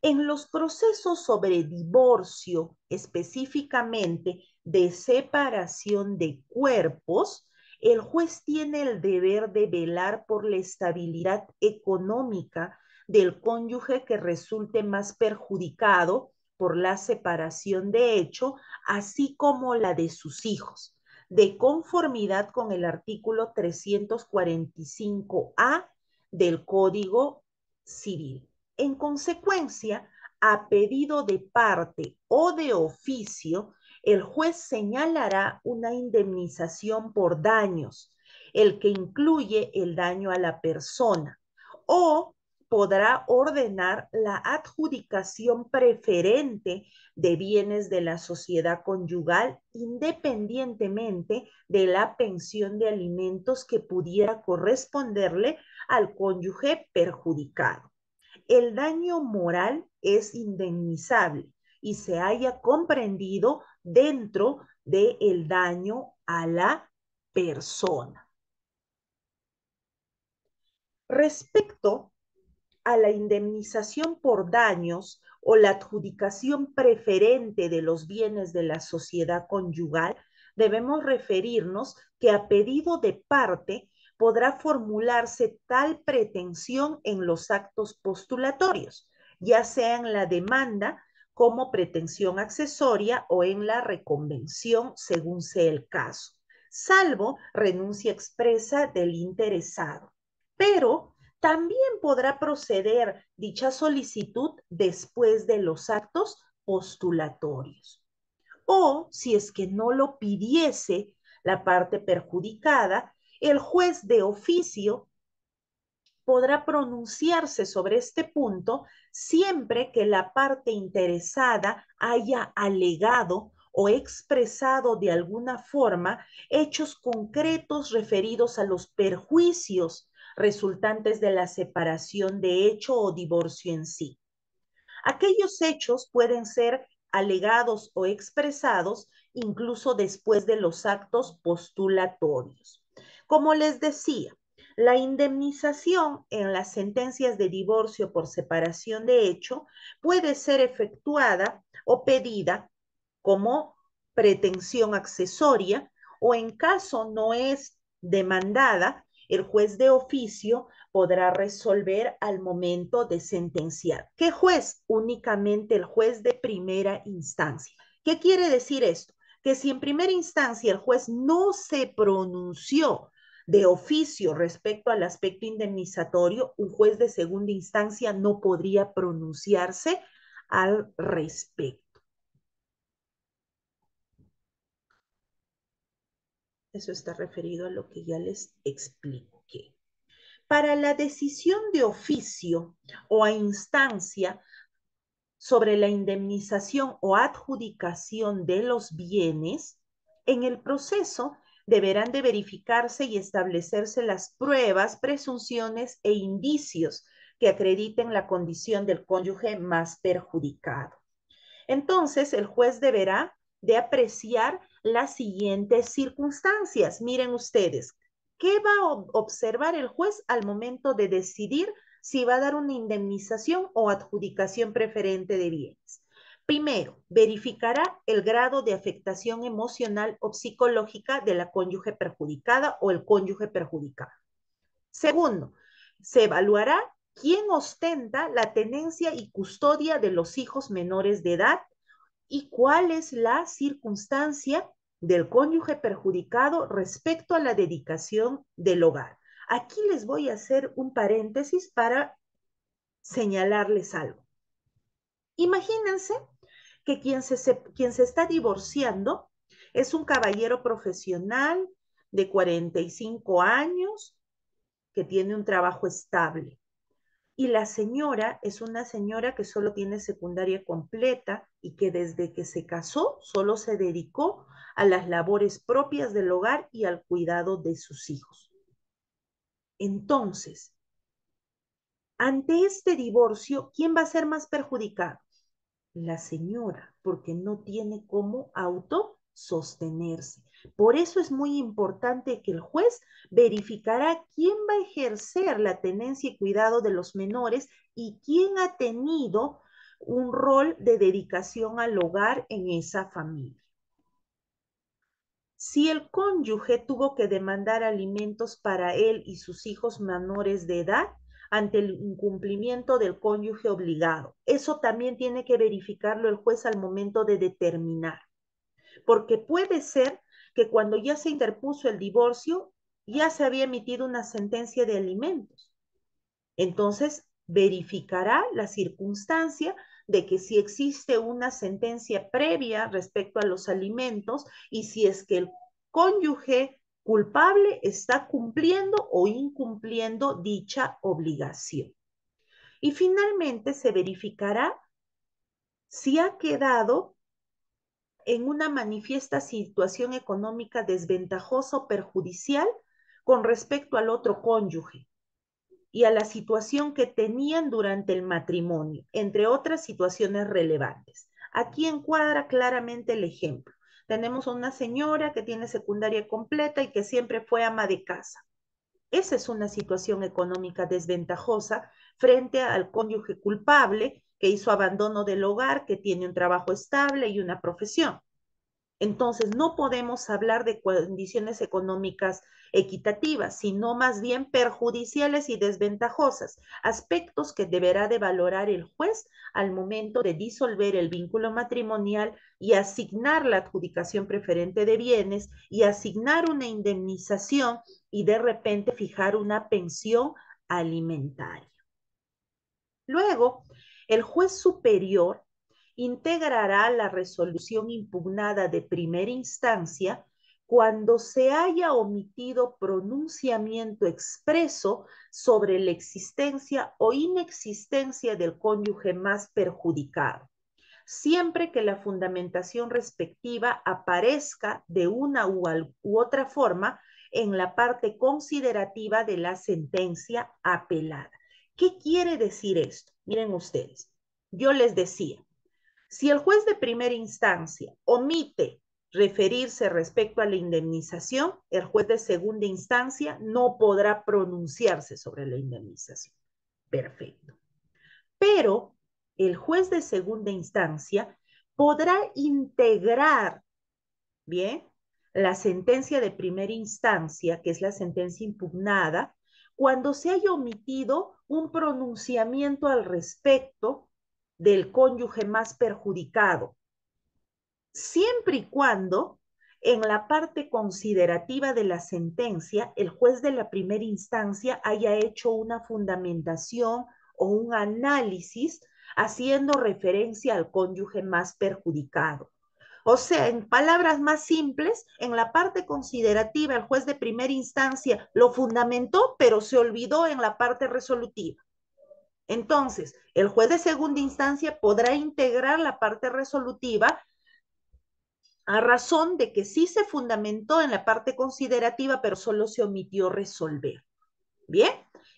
En los procesos sobre divorcio, específicamente de separación de cuerpos, el juez tiene el deber de velar por la estabilidad económica del cónyuge que resulte más perjudicado por la separación de hecho, así como la de sus hijos, de conformidad con el artículo 345A del Código Civil. En consecuencia, a pedido de parte o de oficio, el juez señalará una indemnización por daños, el que incluye el daño a la persona, o podrá ordenar la adjudicación preferente de bienes de la sociedad conyugal independientemente de la pensión de alimentos que pudiera corresponderle al cónyuge perjudicado el daño moral es indemnizable y se haya comprendido dentro del daño a la persona. Respecto a la indemnización por daños o la adjudicación preferente de los bienes de la sociedad conyugal, debemos referirnos que a pedido de parte podrá formularse tal pretensión en los actos postulatorios, ya sea en la demanda como pretensión accesoria o en la reconvención, según sea el caso, salvo renuncia expresa del interesado. Pero también podrá proceder dicha solicitud después de los actos postulatorios. O si es que no lo pidiese la parte perjudicada, el juez de oficio podrá pronunciarse sobre este punto siempre que la parte interesada haya alegado o expresado de alguna forma hechos concretos referidos a los perjuicios resultantes de la separación de hecho o divorcio en sí. Aquellos hechos pueden ser alegados o expresados incluso después de los actos postulatorios. Como les decía, la indemnización en las sentencias de divorcio por separación de hecho puede ser efectuada o pedida como pretensión accesoria o en caso no es demandada, el juez de oficio podrá resolver al momento de sentenciar. ¿Qué juez? Únicamente el juez de primera instancia. ¿Qué quiere decir esto? Que si en primera instancia el juez no se pronunció de oficio respecto al aspecto indemnizatorio, un juez de segunda instancia no podría pronunciarse al respecto. Eso está referido a lo que ya les expliqué. Para la decisión de oficio o a instancia sobre la indemnización o adjudicación de los bienes, en el proceso deberán de verificarse y establecerse las pruebas, presunciones e indicios que acrediten la condición del cónyuge más perjudicado. Entonces, el juez deberá de apreciar las siguientes circunstancias. Miren ustedes, ¿qué va a observar el juez al momento de decidir si va a dar una indemnización o adjudicación preferente de bienes? Primero, verificará el grado de afectación emocional o psicológica de la cónyuge perjudicada o el cónyuge perjudicado. Segundo, se evaluará quién ostenta la tenencia y custodia de los hijos menores de edad y cuál es la circunstancia del cónyuge perjudicado respecto a la dedicación del hogar. Aquí les voy a hacer un paréntesis para señalarles algo. Imagínense que quien se, quien se está divorciando es un caballero profesional de 45 años que tiene un trabajo estable. Y la señora es una señora que solo tiene secundaria completa y que desde que se casó solo se dedicó a las labores propias del hogar y al cuidado de sus hijos. Entonces, ante este divorcio, ¿quién va a ser más perjudicado? la señora, porque no tiene cómo autosostenerse. Por eso es muy importante que el juez verificará quién va a ejercer la tenencia y cuidado de los menores y quién ha tenido un rol de dedicación al hogar en esa familia. Si el cónyuge tuvo que demandar alimentos para él y sus hijos menores de edad, ante el incumplimiento del cónyuge obligado. Eso también tiene que verificarlo el juez al momento de determinar, porque puede ser que cuando ya se interpuso el divorcio, ya se había emitido una sentencia de alimentos. Entonces, verificará la circunstancia de que si existe una sentencia previa respecto a los alimentos y si es que el cónyuge culpable está cumpliendo o incumpliendo dicha obligación. Y finalmente se verificará si ha quedado en una manifiesta situación económica desventajosa o perjudicial con respecto al otro cónyuge y a la situación que tenían durante el matrimonio, entre otras situaciones relevantes. Aquí encuadra claramente el ejemplo. Tenemos una señora que tiene secundaria completa y que siempre fue ama de casa. Esa es una situación económica desventajosa frente al cónyuge culpable que hizo abandono del hogar, que tiene un trabajo estable y una profesión. Entonces, no podemos hablar de condiciones económicas equitativas, sino más bien perjudiciales y desventajosas, aspectos que deberá de valorar el juez al momento de disolver el vínculo matrimonial y asignar la adjudicación preferente de bienes y asignar una indemnización y de repente fijar una pensión alimentaria. Luego, el juez superior integrará la resolución impugnada de primera instancia cuando se haya omitido pronunciamiento expreso sobre la existencia o inexistencia del cónyuge más perjudicado, siempre que la fundamentación respectiva aparezca de una u, otra forma en la parte considerativa de la sentencia apelada. ¿Qué quiere decir esto? Miren ustedes, yo les decía, si el juez de primera instancia omite referirse respecto a la indemnización, el juez de segunda instancia no podrá pronunciarse sobre la indemnización. Perfecto. Pero el juez de segunda instancia podrá integrar, ¿bien? La sentencia de primera instancia, que es la sentencia impugnada, cuando se haya omitido un pronunciamiento al respecto del cónyuge más perjudicado, siempre y cuando en la parte considerativa de la sentencia el juez de la primera instancia haya hecho una fundamentación o un análisis haciendo referencia al cónyuge más perjudicado. O sea, en palabras más simples, en la parte considerativa el juez de primera instancia lo fundamentó, pero se olvidó en la parte resolutiva. Entonces, el juez de segunda instancia podrá integrar la parte resolutiva a razón de que sí se fundamentó en la parte considerativa, pero solo se omitió resolver. Bien,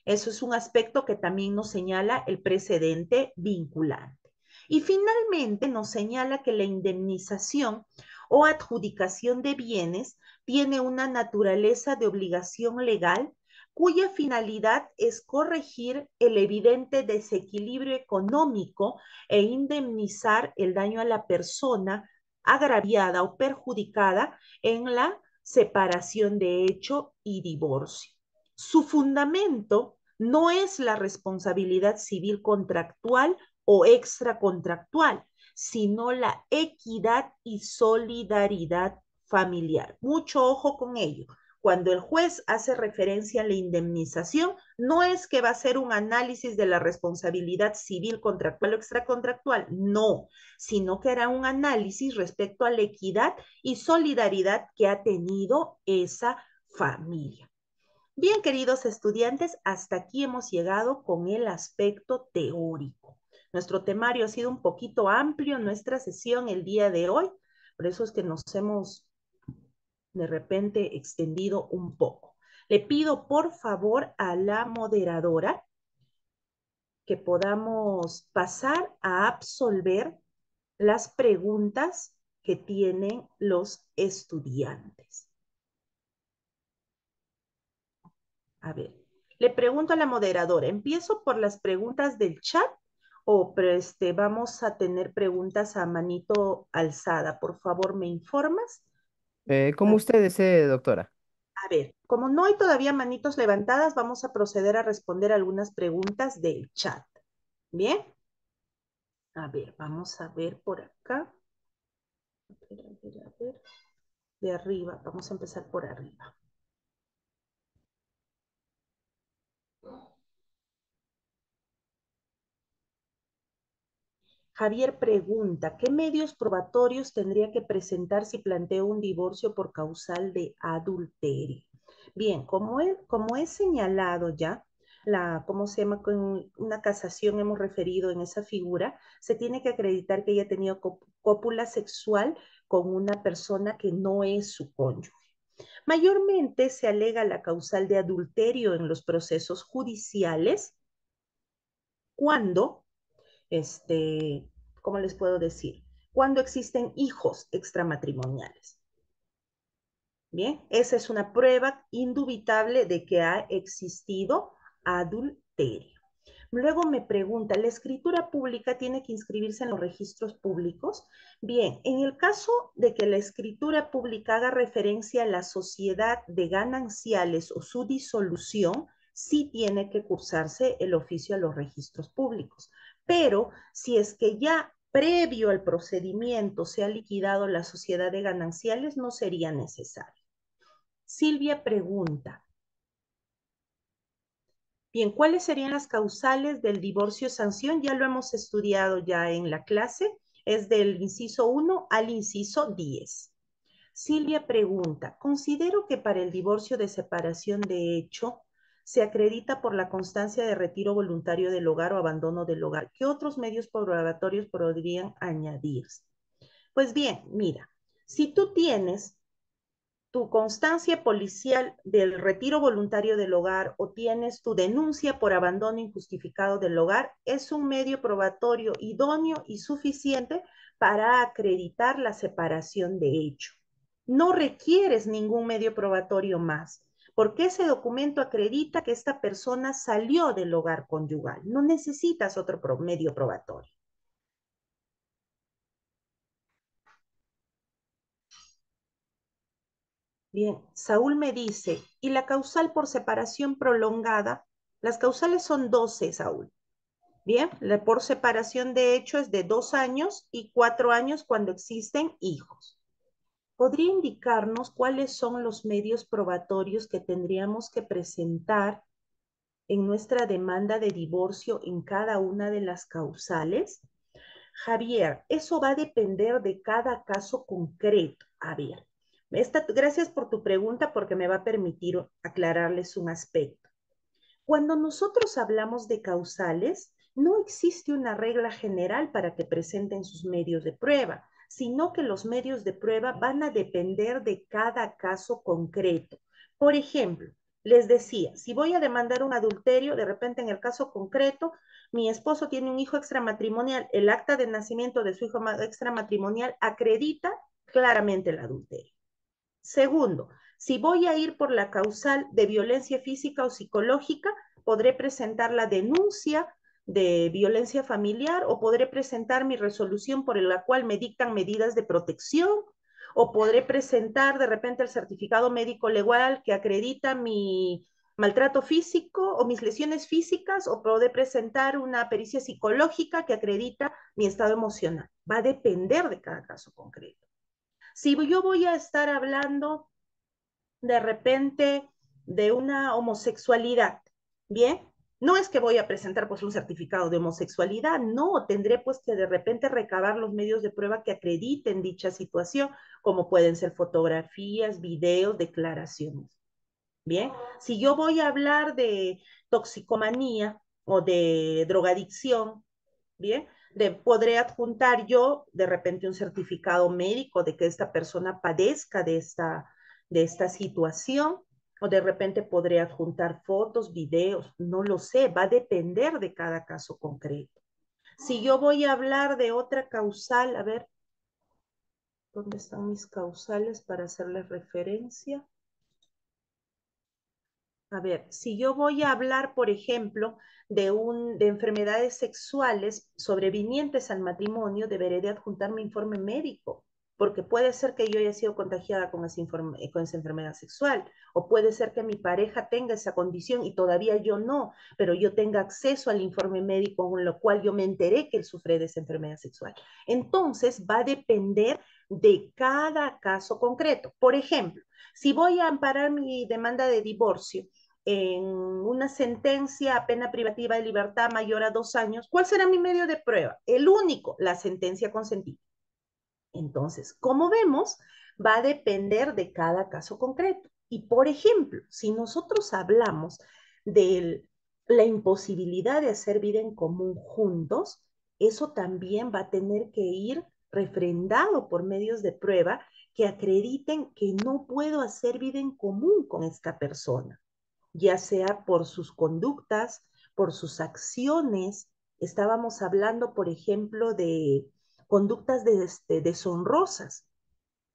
eso es un aspecto que también nos señala el precedente vinculante. Y finalmente nos señala que la indemnización o adjudicación de bienes tiene una naturaleza de obligación legal cuya finalidad es corregir el evidente desequilibrio económico e indemnizar el daño a la persona agraviada o perjudicada en la separación de hecho y divorcio. Su fundamento no es la responsabilidad civil contractual o extracontractual, sino la equidad y solidaridad familiar. Mucho ojo con ello cuando el juez hace referencia a la indemnización, no es que va a ser un análisis de la responsabilidad civil contractual o extracontractual, no, sino que era un análisis respecto a la equidad y solidaridad que ha tenido esa familia. Bien, queridos estudiantes, hasta aquí hemos llegado con el aspecto teórico. Nuestro temario ha sido un poquito amplio, en nuestra sesión el día de hoy, por eso es que nos hemos de repente extendido un poco. Le pido por favor a la moderadora que podamos pasar a absolver las preguntas que tienen los estudiantes. A ver, le pregunto a la moderadora, ¿empiezo por las preguntas del chat o este, vamos a tener preguntas a manito alzada? Por favor, ¿me informas? Eh, ¿Cómo como usted desee, doctora. A ver, como no hay todavía manitos levantadas, vamos a proceder a responder algunas preguntas del chat. ¿Bien? A ver, vamos a ver por acá. A ver, a ver, a ver. De arriba, vamos a empezar por arriba. Javier pregunta, ¿qué medios probatorios tendría que presentar si plantea un divorcio por causal de adulterio? Bien, como he, como señalado ya, la, ¿cómo se llama? Con una casación hemos referido en esa figura, se tiene que acreditar que ella tenido cópula sexual con una persona que no es su cónyuge. Mayormente se alega la causal de adulterio en los procesos judiciales cuando este, ¿cómo les puedo decir? Cuando existen hijos extramatrimoniales. Bien, esa es una prueba indubitable de que ha existido adulterio. Luego me pregunta, ¿la escritura pública tiene que inscribirse en los registros públicos? Bien, en el caso de que la escritura pública haga referencia a la sociedad de gananciales o su disolución, sí tiene que cursarse el oficio a los registros públicos pero si es que ya previo al procedimiento se ha liquidado la sociedad de gananciales, no sería necesario. Silvia pregunta, bien, ¿cuáles serían las causales del divorcio-sanción? Ya lo hemos estudiado ya en la clase, es del inciso 1 al inciso 10. Silvia pregunta, considero que para el divorcio de separación de hecho, se acredita por la constancia de retiro voluntario del hogar o abandono del hogar. ¿Qué otros medios probatorios podrían añadirse? Pues bien, mira, si tú tienes tu constancia policial del retiro voluntario del hogar o tienes tu denuncia por abandono injustificado del hogar, es un medio probatorio idóneo y suficiente para acreditar la separación de hecho. No requieres ningún medio probatorio más porque ese documento acredita que esta persona salió del hogar conyugal. No necesitas otro medio probatorio. Bien, Saúl me dice, ¿y la causal por separación prolongada? Las causales son 12, Saúl. Bien, la por separación de hecho es de dos años y cuatro años cuando existen hijos. ¿podría indicarnos cuáles son los medios probatorios que tendríamos que presentar en nuestra demanda de divorcio en cada una de las causales? Javier, eso va a depender de cada caso concreto. Javier. esta, gracias por tu pregunta porque me va a permitir aclararles un aspecto. Cuando nosotros hablamos de causales, no existe una regla general para que presenten sus medios de prueba sino que los medios de prueba van a depender de cada caso concreto. Por ejemplo, les decía, si voy a demandar un adulterio, de repente en el caso concreto, mi esposo tiene un hijo extramatrimonial, el acta de nacimiento de su hijo extramatrimonial acredita claramente el adulterio. Segundo, si voy a ir por la causal de violencia física o psicológica, podré presentar la denuncia de violencia familiar o podré presentar mi resolución por la cual me dictan medidas de protección o podré presentar de repente el certificado médico legal que acredita mi maltrato físico o mis lesiones físicas o podré presentar una pericia psicológica que acredita mi estado emocional. Va a depender de cada caso concreto. Si yo voy a estar hablando de repente de una homosexualidad, bien, no es que voy a presentar pues un certificado de homosexualidad, no, tendré pues que de repente recabar los medios de prueba que acrediten dicha situación, como pueden ser fotografías, videos, declaraciones. Bien, si yo voy a hablar de toxicomanía o de drogadicción, bien, de, podré adjuntar yo de repente un certificado médico de que esta persona padezca de esta, de esta situación, o de repente podré adjuntar fotos, videos, no lo sé, va a depender de cada caso concreto. Si yo voy a hablar de otra causal, a ver, ¿dónde están mis causales para hacerles referencia? A ver, si yo voy a hablar, por ejemplo, de, un, de enfermedades sexuales sobrevinientes al matrimonio, deberé de adjuntar mi informe médico porque puede ser que yo haya sido contagiada eh, con esa, enfermedad sexual, o puede ser que mi pareja tenga esa condición y todavía yo no, pero yo tenga acceso al informe médico con lo cual yo me enteré que él sufre de esa enfermedad sexual. Entonces va a depender de cada caso concreto. Por ejemplo, si voy a amparar mi demanda de divorcio en una sentencia a pena privativa de libertad mayor a dos años, ¿cuál será mi medio de prueba? El único, la sentencia consentida. Entonces, como vemos, va a depender de cada caso concreto. Y por ejemplo, si nosotros hablamos de la imposibilidad de hacer vida en común juntos, eso también va a tener que ir refrendado por medios de prueba que acrediten que no puedo hacer vida en común con esta persona, ya sea por sus conductas, por sus acciones. Estábamos hablando, por ejemplo, de conductas este, deshonrosas,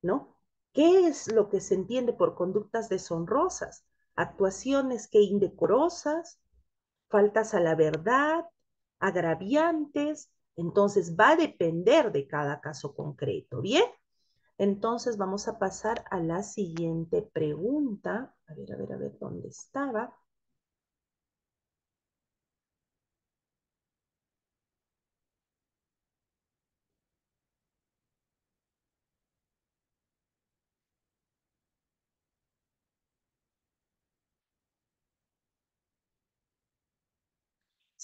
¿no? ¿Qué es lo que se entiende por conductas deshonrosas? Actuaciones que indecorosas, faltas a la verdad, agraviantes, entonces va a depender de cada caso concreto, ¿bien? Entonces vamos a pasar a la siguiente pregunta. A ver, a ver, a ver, ¿dónde estaba?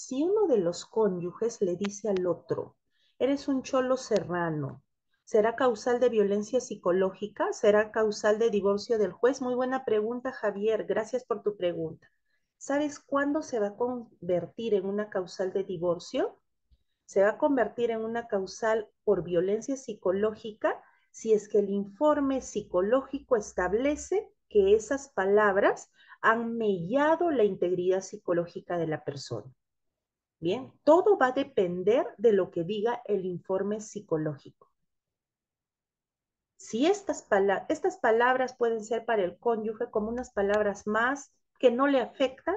si uno de los cónyuges le dice al otro, eres un cholo serrano, ¿será causal de violencia psicológica? ¿Será causal de divorcio del juez? Muy buena pregunta, Javier. Gracias por tu pregunta. ¿Sabes cuándo se va a convertir en una causal de divorcio? Se va a convertir en una causal por violencia psicológica si es que el informe psicológico establece que esas palabras han mellado la integridad psicológica de la persona. Bien, todo va a depender de lo que diga el informe psicológico. Si estas, palabras pueden ser para el cónyuge como unas palabras más que no le afectan,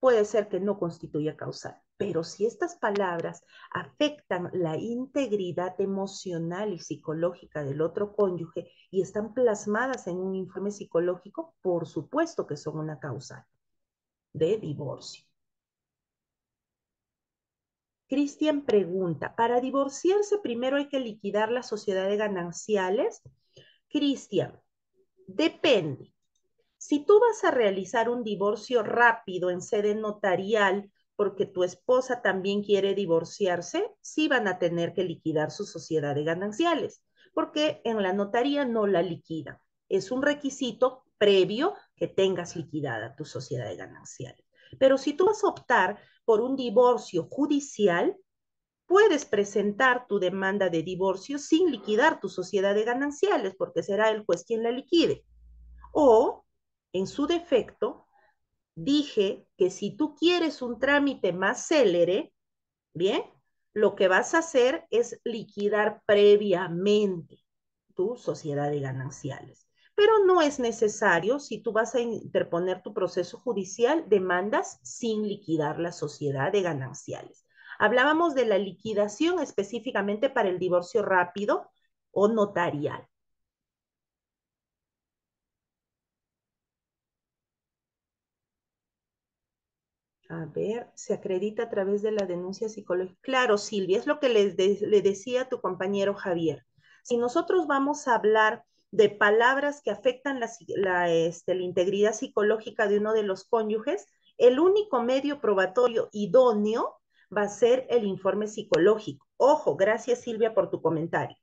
puede ser que no constituya causal. Pero si estas palabras afectan la integridad emocional y psicológica del otro cónyuge y están plasmadas en un informe psicológico, por supuesto que son una causa de divorcio. Cristian pregunta, ¿para divorciarse primero hay que liquidar la sociedad de gananciales? Cristian, depende. Si tú vas a realizar un divorcio rápido en sede notarial porque tu esposa también quiere divorciarse, sí van a tener que liquidar su sociedad de gananciales, porque en la notaría no la liquida. Es un requisito previo que tengas liquidada tu sociedad de gananciales. Pero si tú vas a optar por un divorcio judicial, puedes presentar tu demanda de divorcio sin liquidar tu sociedad de gananciales, porque será el juez pues quien la liquide. O, en su defecto, dije que si tú quieres un trámite más célere, bien, lo que vas a hacer es liquidar previamente tu sociedad de gananciales pero no es necesario si tú vas a interponer tu proceso judicial demandas sin liquidar la sociedad de gananciales. Hablábamos de la liquidación específicamente para el divorcio rápido o notarial. A ver, se acredita a través de la denuncia psicológica. Claro, Silvia, es lo que le decía tu compañero Javier. Si nosotros vamos a hablar de palabras que afectan la, este, la, integridad psicológica de uno de los cónyuges, el único medio probatorio idóneo va a ser el informe psicológico. Ojo, gracias Silvia por tu comentario.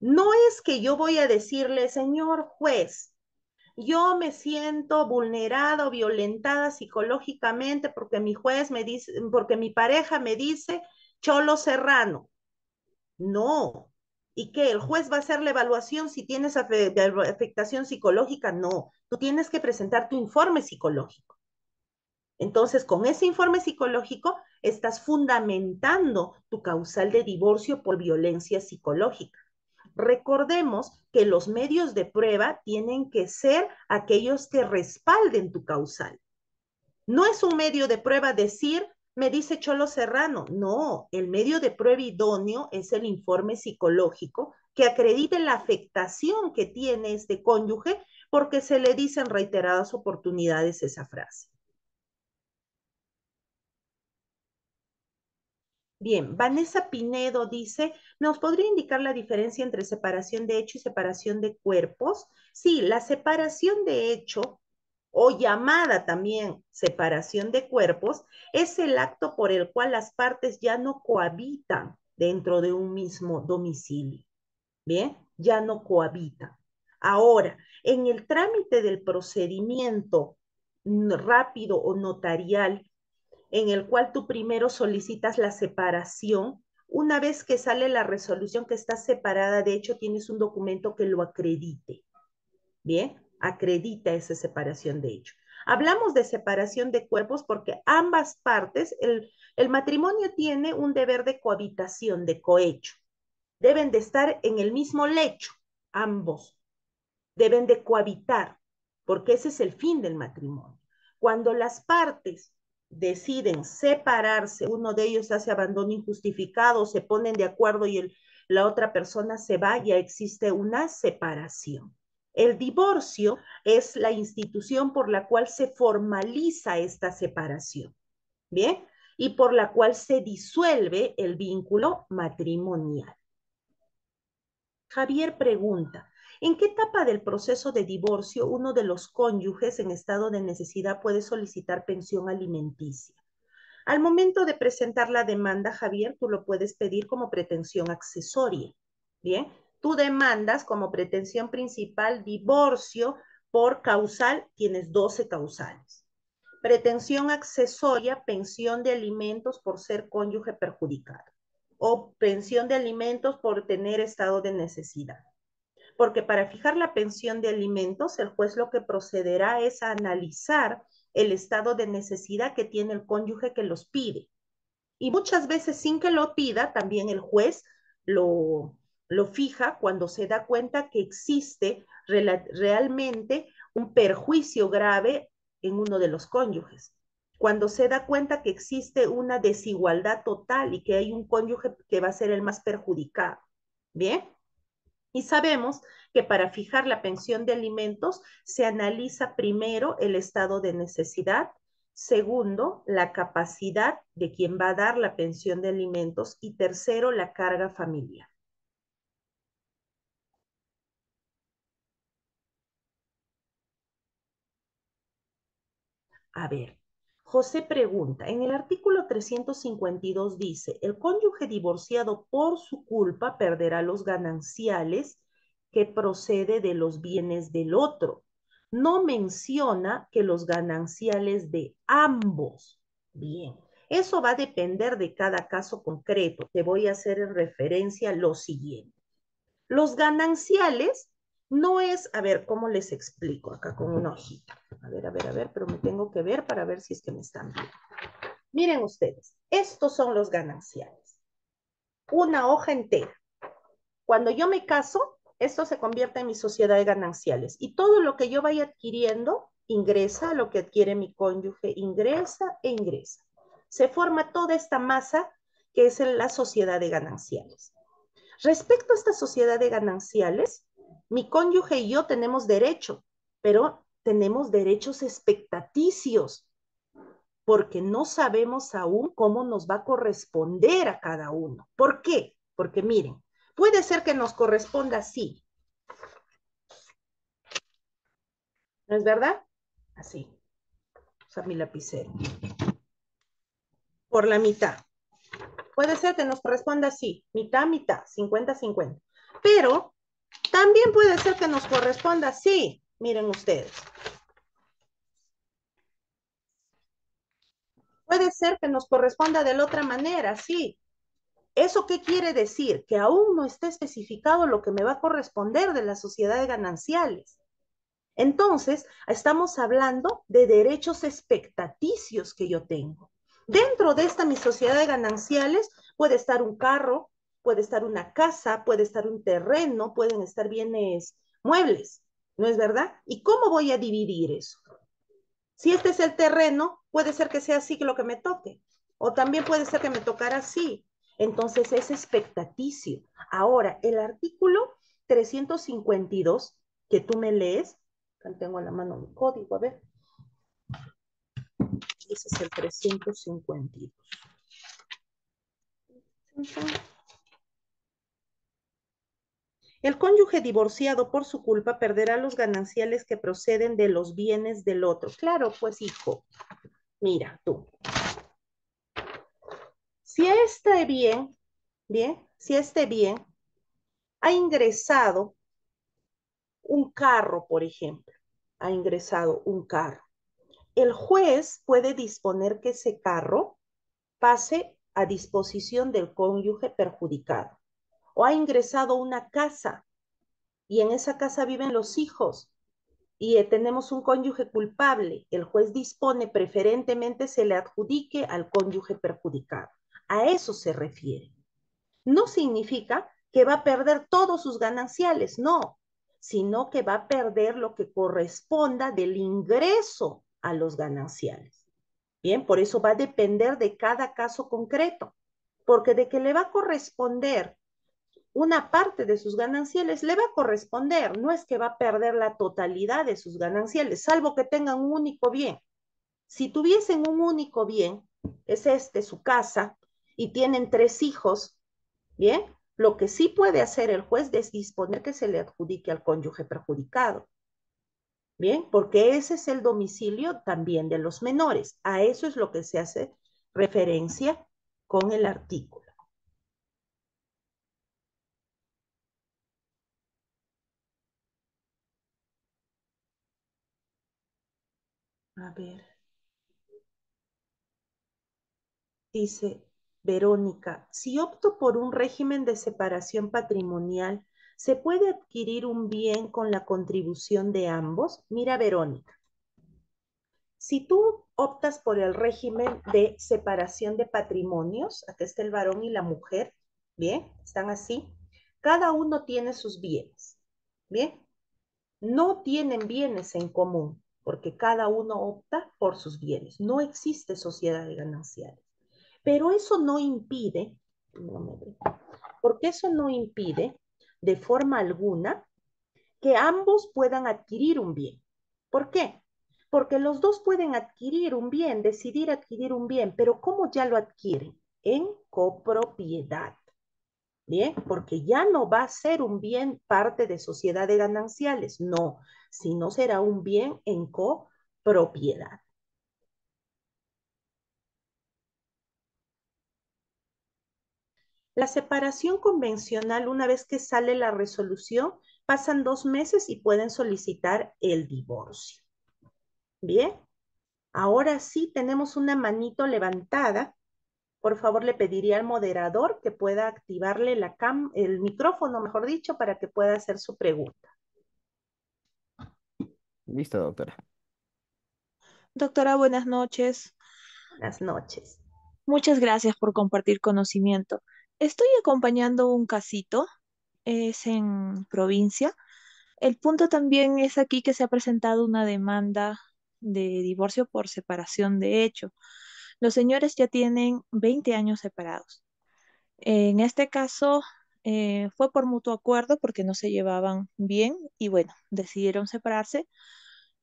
No es que yo voy a decirle, señor juez, yo me siento vulnerada violentada psicológicamente porque mi juez me dice, porque mi pareja me dice cholo serrano. No, y que el juez va a hacer la evaluación si tienes afectación psicológica. No, tú tienes que presentar tu informe psicológico. Entonces, con ese informe psicológico estás fundamentando tu causal de divorcio por violencia psicológica. Recordemos que los medios de prueba tienen que ser aquellos que respalden tu causal. No es un medio de prueba decir me dice Cholo Serrano, no, el medio de prueba idóneo es el informe psicológico que acredite la afectación que tiene este cónyuge porque se le dice en reiteradas oportunidades esa frase. Bien, Vanessa Pinedo dice, ¿nos podría indicar la diferencia entre separación de hecho y separación de cuerpos? Sí, la separación de hecho o llamada también separación de cuerpos, es el acto por el cual las partes ya no cohabitan dentro de un mismo domicilio. Bien, ya no cohabitan. Ahora, en el trámite del procedimiento rápido o notarial, en el cual tú primero solicitas la separación, una vez que sale la resolución que está separada, de hecho tienes un documento que lo acredite. Bien, acredita esa separación de hecho. Hablamos de separación de cuerpos porque ambas partes, el, matrimonio tiene un deber de cohabitación, de cohecho. Deben de estar en el mismo lecho, ambos. Deben de cohabitar, porque ese es el fin del matrimonio. Cuando las partes deciden separarse, uno de ellos hace abandono injustificado, se ponen de acuerdo y la otra persona se va, ya existe una separación. El divorcio es la institución por la cual se formaliza esta separación, ¿bien? Y por la cual se disuelve el vínculo matrimonial. Javier pregunta, ¿en qué etapa del proceso de divorcio uno de los cónyuges en estado de necesidad puede solicitar pensión alimenticia? Al momento de presentar la demanda, Javier, tú lo puedes pedir como pretensión accesoria, ¿bien? tú demandas como pretensión principal divorcio por causal, tienes 12 causales. Pretensión accesoria, pensión de alimentos por ser cónyuge perjudicado o pensión de alimentos por tener estado de necesidad. Porque para fijar la pensión de alimentos, el juez lo que procederá es analizar el estado de necesidad que tiene el cónyuge que los pide. Y muchas veces sin que lo pida, también el juez lo, lo fija cuando se da cuenta que existe realmente un perjuicio grave en uno de los cónyuges. Cuando se da cuenta que existe una desigualdad total y que hay un cónyuge que va a ser el más perjudicado. ¿Bien? Y sabemos que para fijar la pensión de alimentos se analiza primero el estado de necesidad, segundo, la capacidad de quien va a dar la pensión de alimentos y tercero, la carga familiar. A ver, José pregunta, en el artículo 352 dice, el cónyuge divorciado por su culpa perderá los gananciales que procede de los bienes del otro. No menciona que los gananciales de ambos. Bien, eso va a depender de cada caso concreto. Te voy a hacer en referencia lo siguiente. Los gananciales no es, a ver, ¿cómo les explico acá con una hojita? A ver, a ver, a ver, pero me tengo que ver para ver si es que me están viendo. Miren ustedes, estos son los gananciales. Una hoja entera. Cuando yo me caso, esto se convierte en mi sociedad de gananciales y todo lo que yo vaya adquiriendo ingresa, lo que adquiere mi cónyuge ingresa e ingresa. Se forma toda esta masa que es la sociedad de gananciales. Respecto a esta sociedad de gananciales, mi cónyuge y yo tenemos derecho, pero tenemos derechos expectaticios, porque no sabemos aún cómo nos va a corresponder a cada uno. ¿Por qué? Porque miren, puede ser que nos corresponda así. ¿No es verdad? Así. Usa mi lapicero. Por la mitad. Puede ser que nos corresponda así, mitad, mitad, 50-50. Pero también puede ser que nos corresponda, sí, miren ustedes. Puede ser que nos corresponda de la otra manera, sí. ¿Eso qué quiere decir? Que aún no esté especificado lo que me va a corresponder de la sociedad de gananciales. Entonces, estamos hablando de derechos expectaticios que yo tengo. Dentro de esta mi sociedad de gananciales puede estar un carro, puede estar una casa, puede estar un terreno, pueden estar bienes muebles, ¿no es verdad? ¿Y cómo voy a dividir eso? Si este es el terreno, puede ser que sea así que lo que me toque, o también puede ser que me tocara así. Entonces es expectaticio. Ahora, el artículo 352 que tú me lees, tengo en la mano mi código, a ver. Ese es el 352. El cónyuge divorciado por su culpa perderá los gananciales que proceden de los bienes del otro. Claro, pues hijo, mira tú. Si este bien, bien, si este bien ha ingresado un carro, por ejemplo, ha ingresado un carro. El juez puede disponer que ese carro pase a disposición del cónyuge perjudicado o ha ingresado una casa y en esa casa viven los hijos y eh, tenemos un cónyuge culpable, el juez dispone preferentemente se le adjudique al cónyuge perjudicado. A eso se refiere. No significa que va a perder todos sus gananciales, no, sino que va a perder lo que corresponda del ingreso a los gananciales. Bien, por eso va a depender de cada caso concreto, porque de que le va a corresponder una parte de sus gananciales le va a corresponder, no es que va a perder la totalidad de sus gananciales, salvo que tengan un único bien. Si tuviesen un único bien, es este, su casa, y tienen tres hijos, ¿bien? Lo que sí puede hacer el juez es disponer que se le adjudique al cónyuge perjudicado. ¿Bien? Porque ese es el domicilio también de los menores. A eso es lo que se hace referencia con el artículo. a ver. Dice Verónica, si opto por un régimen de separación patrimonial, ¿se puede adquirir un bien con la contribución de ambos? Mira, Verónica, si tú optas por el régimen de separación de patrimonios, aquí está el varón y la mujer, ¿bien? Están así. Cada uno tiene sus bienes, ¿bien? No tienen bienes en común porque cada uno opta por sus bienes. No existe sociedad de gananciales. Pero eso no impide, porque eso no impide de forma alguna que ambos puedan adquirir un bien. ¿Por qué? Porque los dos pueden adquirir un bien, decidir adquirir un bien, pero ¿cómo ya lo adquieren? En copropiedad. Bien, porque ya no va a ser un bien parte de sociedad de gananciales, no, si no será un bien en copropiedad. La separación convencional, una vez que sale la resolución, pasan dos meses y pueden solicitar el divorcio. Bien, ahora sí tenemos una manito levantada. Por favor, le pediría al moderador que pueda activarle la cam el micrófono, mejor dicho, para que pueda hacer su pregunta. Listo, doctora. Doctora, buenas noches. Buenas noches. Muchas gracias por compartir conocimiento. Estoy acompañando un casito, es en provincia. El punto también es aquí que se ha presentado una demanda de divorcio por separación de hecho. Los señores ya tienen 20 años separados. En este caso, eh, fue por mutuo acuerdo porque no se llevaban bien y bueno, decidieron separarse.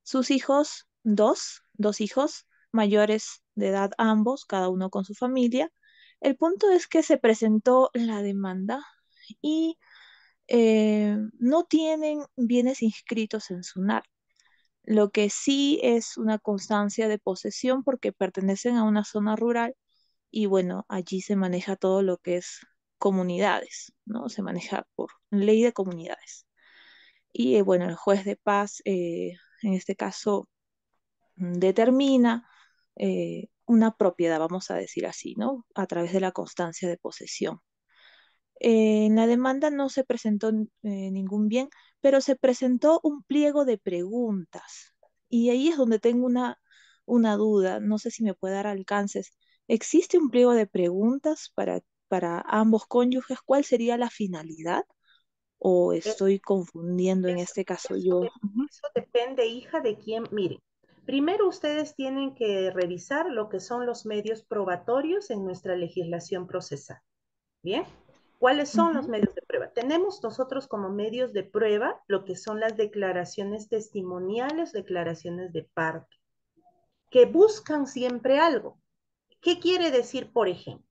Sus hijos, dos, dos hijos mayores de edad ambos, cada uno con su familia. El punto es que se presentó la demanda y eh, no tienen bienes inscritos en SUNAR, Lo que sí es una constancia de posesión porque pertenecen a una zona rural y bueno, allí se maneja todo lo que es comunidades, ¿no? Se maneja por ley de comunidades. Y eh, bueno, el juez de paz, eh, en este caso, mm, determina eh, una propiedad, vamos a decir así, ¿no? A través de la constancia de posesión. en la demanda no se presentó ningún bien, pero se presentó un pliego de preguntas. Y ahí es donde tengo una, una duda, no sé si me puede dar alcances. ¿Existe un pliego de preguntas para para ambos cónyuges, ¿cuál sería la finalidad? ¿O eh, estoy confundiendo en este caso yo? Eso depende, hija, de quién. Miren, primero ustedes tienen que revisar lo que son los medios probatorios en nuestra legislación procesal. ¿Bien? ¿Cuáles son los medios de prueba? Tenemos nosotros como medios de prueba lo que son las declaraciones testimoniales, declaraciones de parte, que buscan siempre algo. ¿Qué quiere decir, por ejemplo?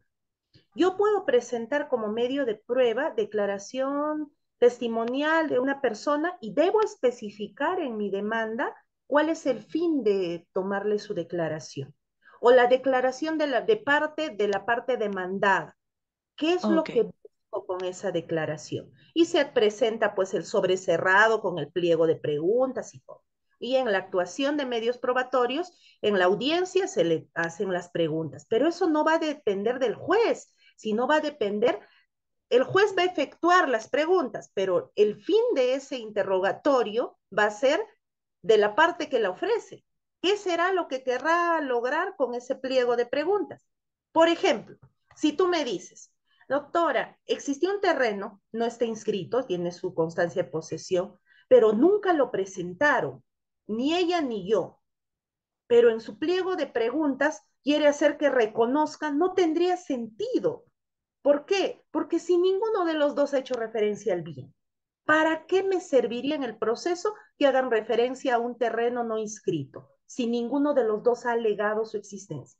Yo puedo presentar como medio de prueba declaración testimonial de una persona y debo especificar en mi demanda cuál es el fin de tomarle su declaración o la declaración de, la, de parte de la parte demandada. ¿Qué es lo que busco con esa declaración? Y se presenta pues el sobrecerrado con el pliego de preguntas y todo. Y en la actuación de medios probatorios, en la audiencia se le hacen las preguntas, pero eso no va a depender del juez, no va a depender, el juez va a efectuar las preguntas, pero el fin de ese interrogatorio va a ser de la parte que la ofrece. ¿Qué será lo que querrá lograr con ese pliego de preguntas? Por ejemplo, si tú me dices, doctora, existió un terreno, no está inscrito, tiene su constancia de posesión, pero nunca lo presentaron, ni ella ni yo. Pero en su pliego de preguntas quiere hacer que reconozcan, no tendría sentido, ¿Por qué? Porque si ninguno de los dos ha hecho referencia al bien, ¿para qué me serviría en el proceso que hagan referencia a un terreno no inscrito si ninguno de los dos ha alegado su existencia?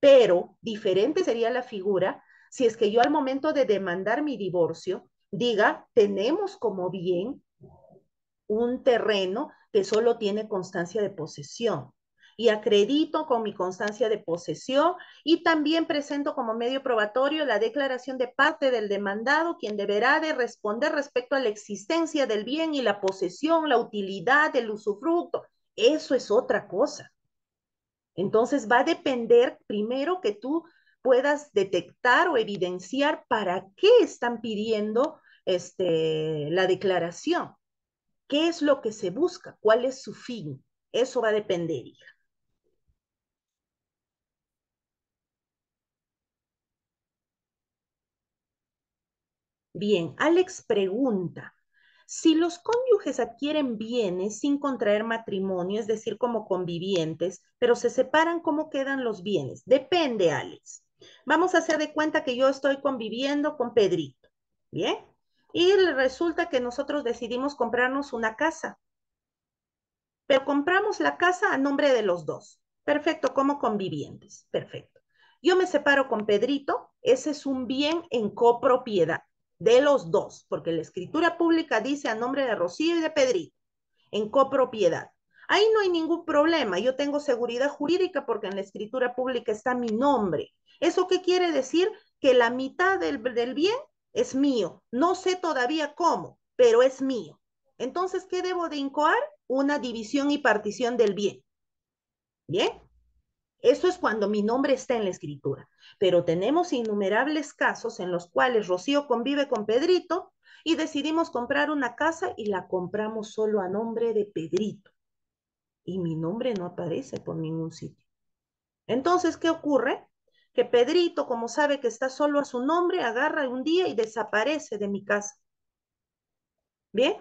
Pero diferente sería la figura si es que yo al momento de demandar mi divorcio diga, tenemos como bien un terreno que solo tiene constancia de posesión y acredito con mi constancia de posesión y también presento como medio probatorio la declaración de parte del demandado, quien deberá de responder respecto a la existencia del bien y la posesión, la utilidad, del usufructo. Eso es otra cosa. Entonces va a depender primero que tú puedas detectar o evidenciar para qué están pidiendo este, la declaración. ¿Qué es lo que se busca? ¿Cuál es su fin? Eso va a depender, hija. Bien, Alex pregunta, si los cónyuges adquieren bienes sin contraer matrimonio, es decir, como convivientes, pero se separan, ¿cómo quedan los bienes? Depende, Alex. Vamos a hacer de cuenta que yo estoy conviviendo con Pedrito, ¿bien? Y resulta que nosotros decidimos comprarnos una casa, pero compramos la casa a nombre de los dos. Perfecto, como convivientes, perfecto. Yo me separo con Pedrito, ese es un bien en copropiedad de los dos, porque la escritura pública dice a nombre de Rocío y de Pedrito, en copropiedad. Ahí no hay ningún problema, yo tengo seguridad jurídica porque en la escritura pública está mi nombre. ¿Eso qué quiere decir? Que la mitad del, del bien es mío, no sé todavía cómo, pero es mío. Entonces, ¿qué debo de incoar? Una división y partición del bien. ¿Bien? Eso es cuando mi nombre está en la escritura. Pero tenemos innumerables casos en los cuales Rocío convive con Pedrito y decidimos comprar una casa y la compramos solo a nombre de Pedrito. Y mi nombre no aparece por ningún sitio. Entonces, ¿qué ocurre? Que Pedrito, como sabe que está solo a su nombre, agarra un día y desaparece de mi casa. ¿Bien?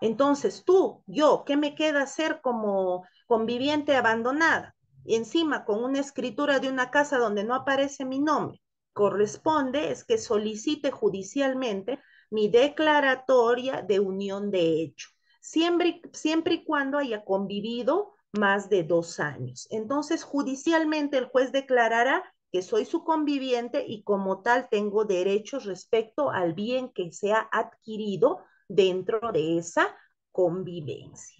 Entonces, tú, yo, ¿qué me queda hacer como conviviente abandonada? encima con una escritura de una casa donde no aparece mi nombre, corresponde es que solicite judicialmente mi declaratoria de unión de hecho, siempre, siempre y cuando haya convivido más de dos años. Entonces, judicialmente el juez declarará que soy su conviviente y como tal tengo derechos respecto al bien que se ha adquirido dentro de esa convivencia.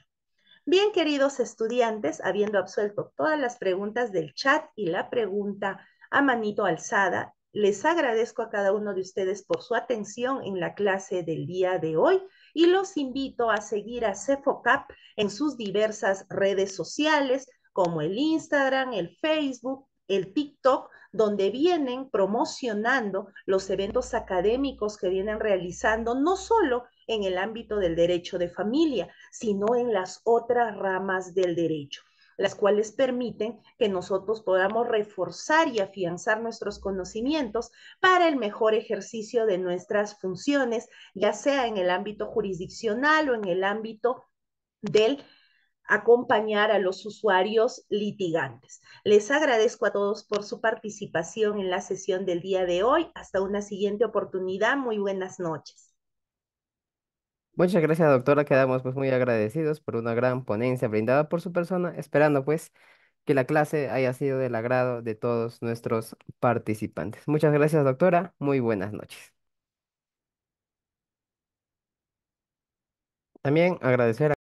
Bien, queridos estudiantes, habiendo absuelto todas las preguntas del chat y la pregunta a manito alzada, les agradezco a cada uno de ustedes por su atención en la clase del día de hoy y los invito a seguir a Cefocap en sus diversas redes sociales como el Instagram, el Facebook, el TikTok, donde vienen promocionando los eventos académicos que vienen realizando, no solo en el ámbito del derecho de familia, sino en las otras ramas del derecho las cuales permiten que nosotros podamos reforzar y afianzar nuestros conocimientos para el mejor ejercicio de nuestras funciones, ya sea en el ámbito jurisdiccional o en el ámbito del acompañar a los usuarios litigantes. Les agradezco a todos por su participación en la sesión del día de hoy. Hasta una siguiente oportunidad. Muy buenas noches. Muchas gracias, doctora. Quedamos pues muy agradecidos por una gran ponencia brindada por su persona, esperando pues que la clase haya sido del agrado de todos nuestros participantes. Muchas gracias, doctora. Muy buenas noches. También agradecer a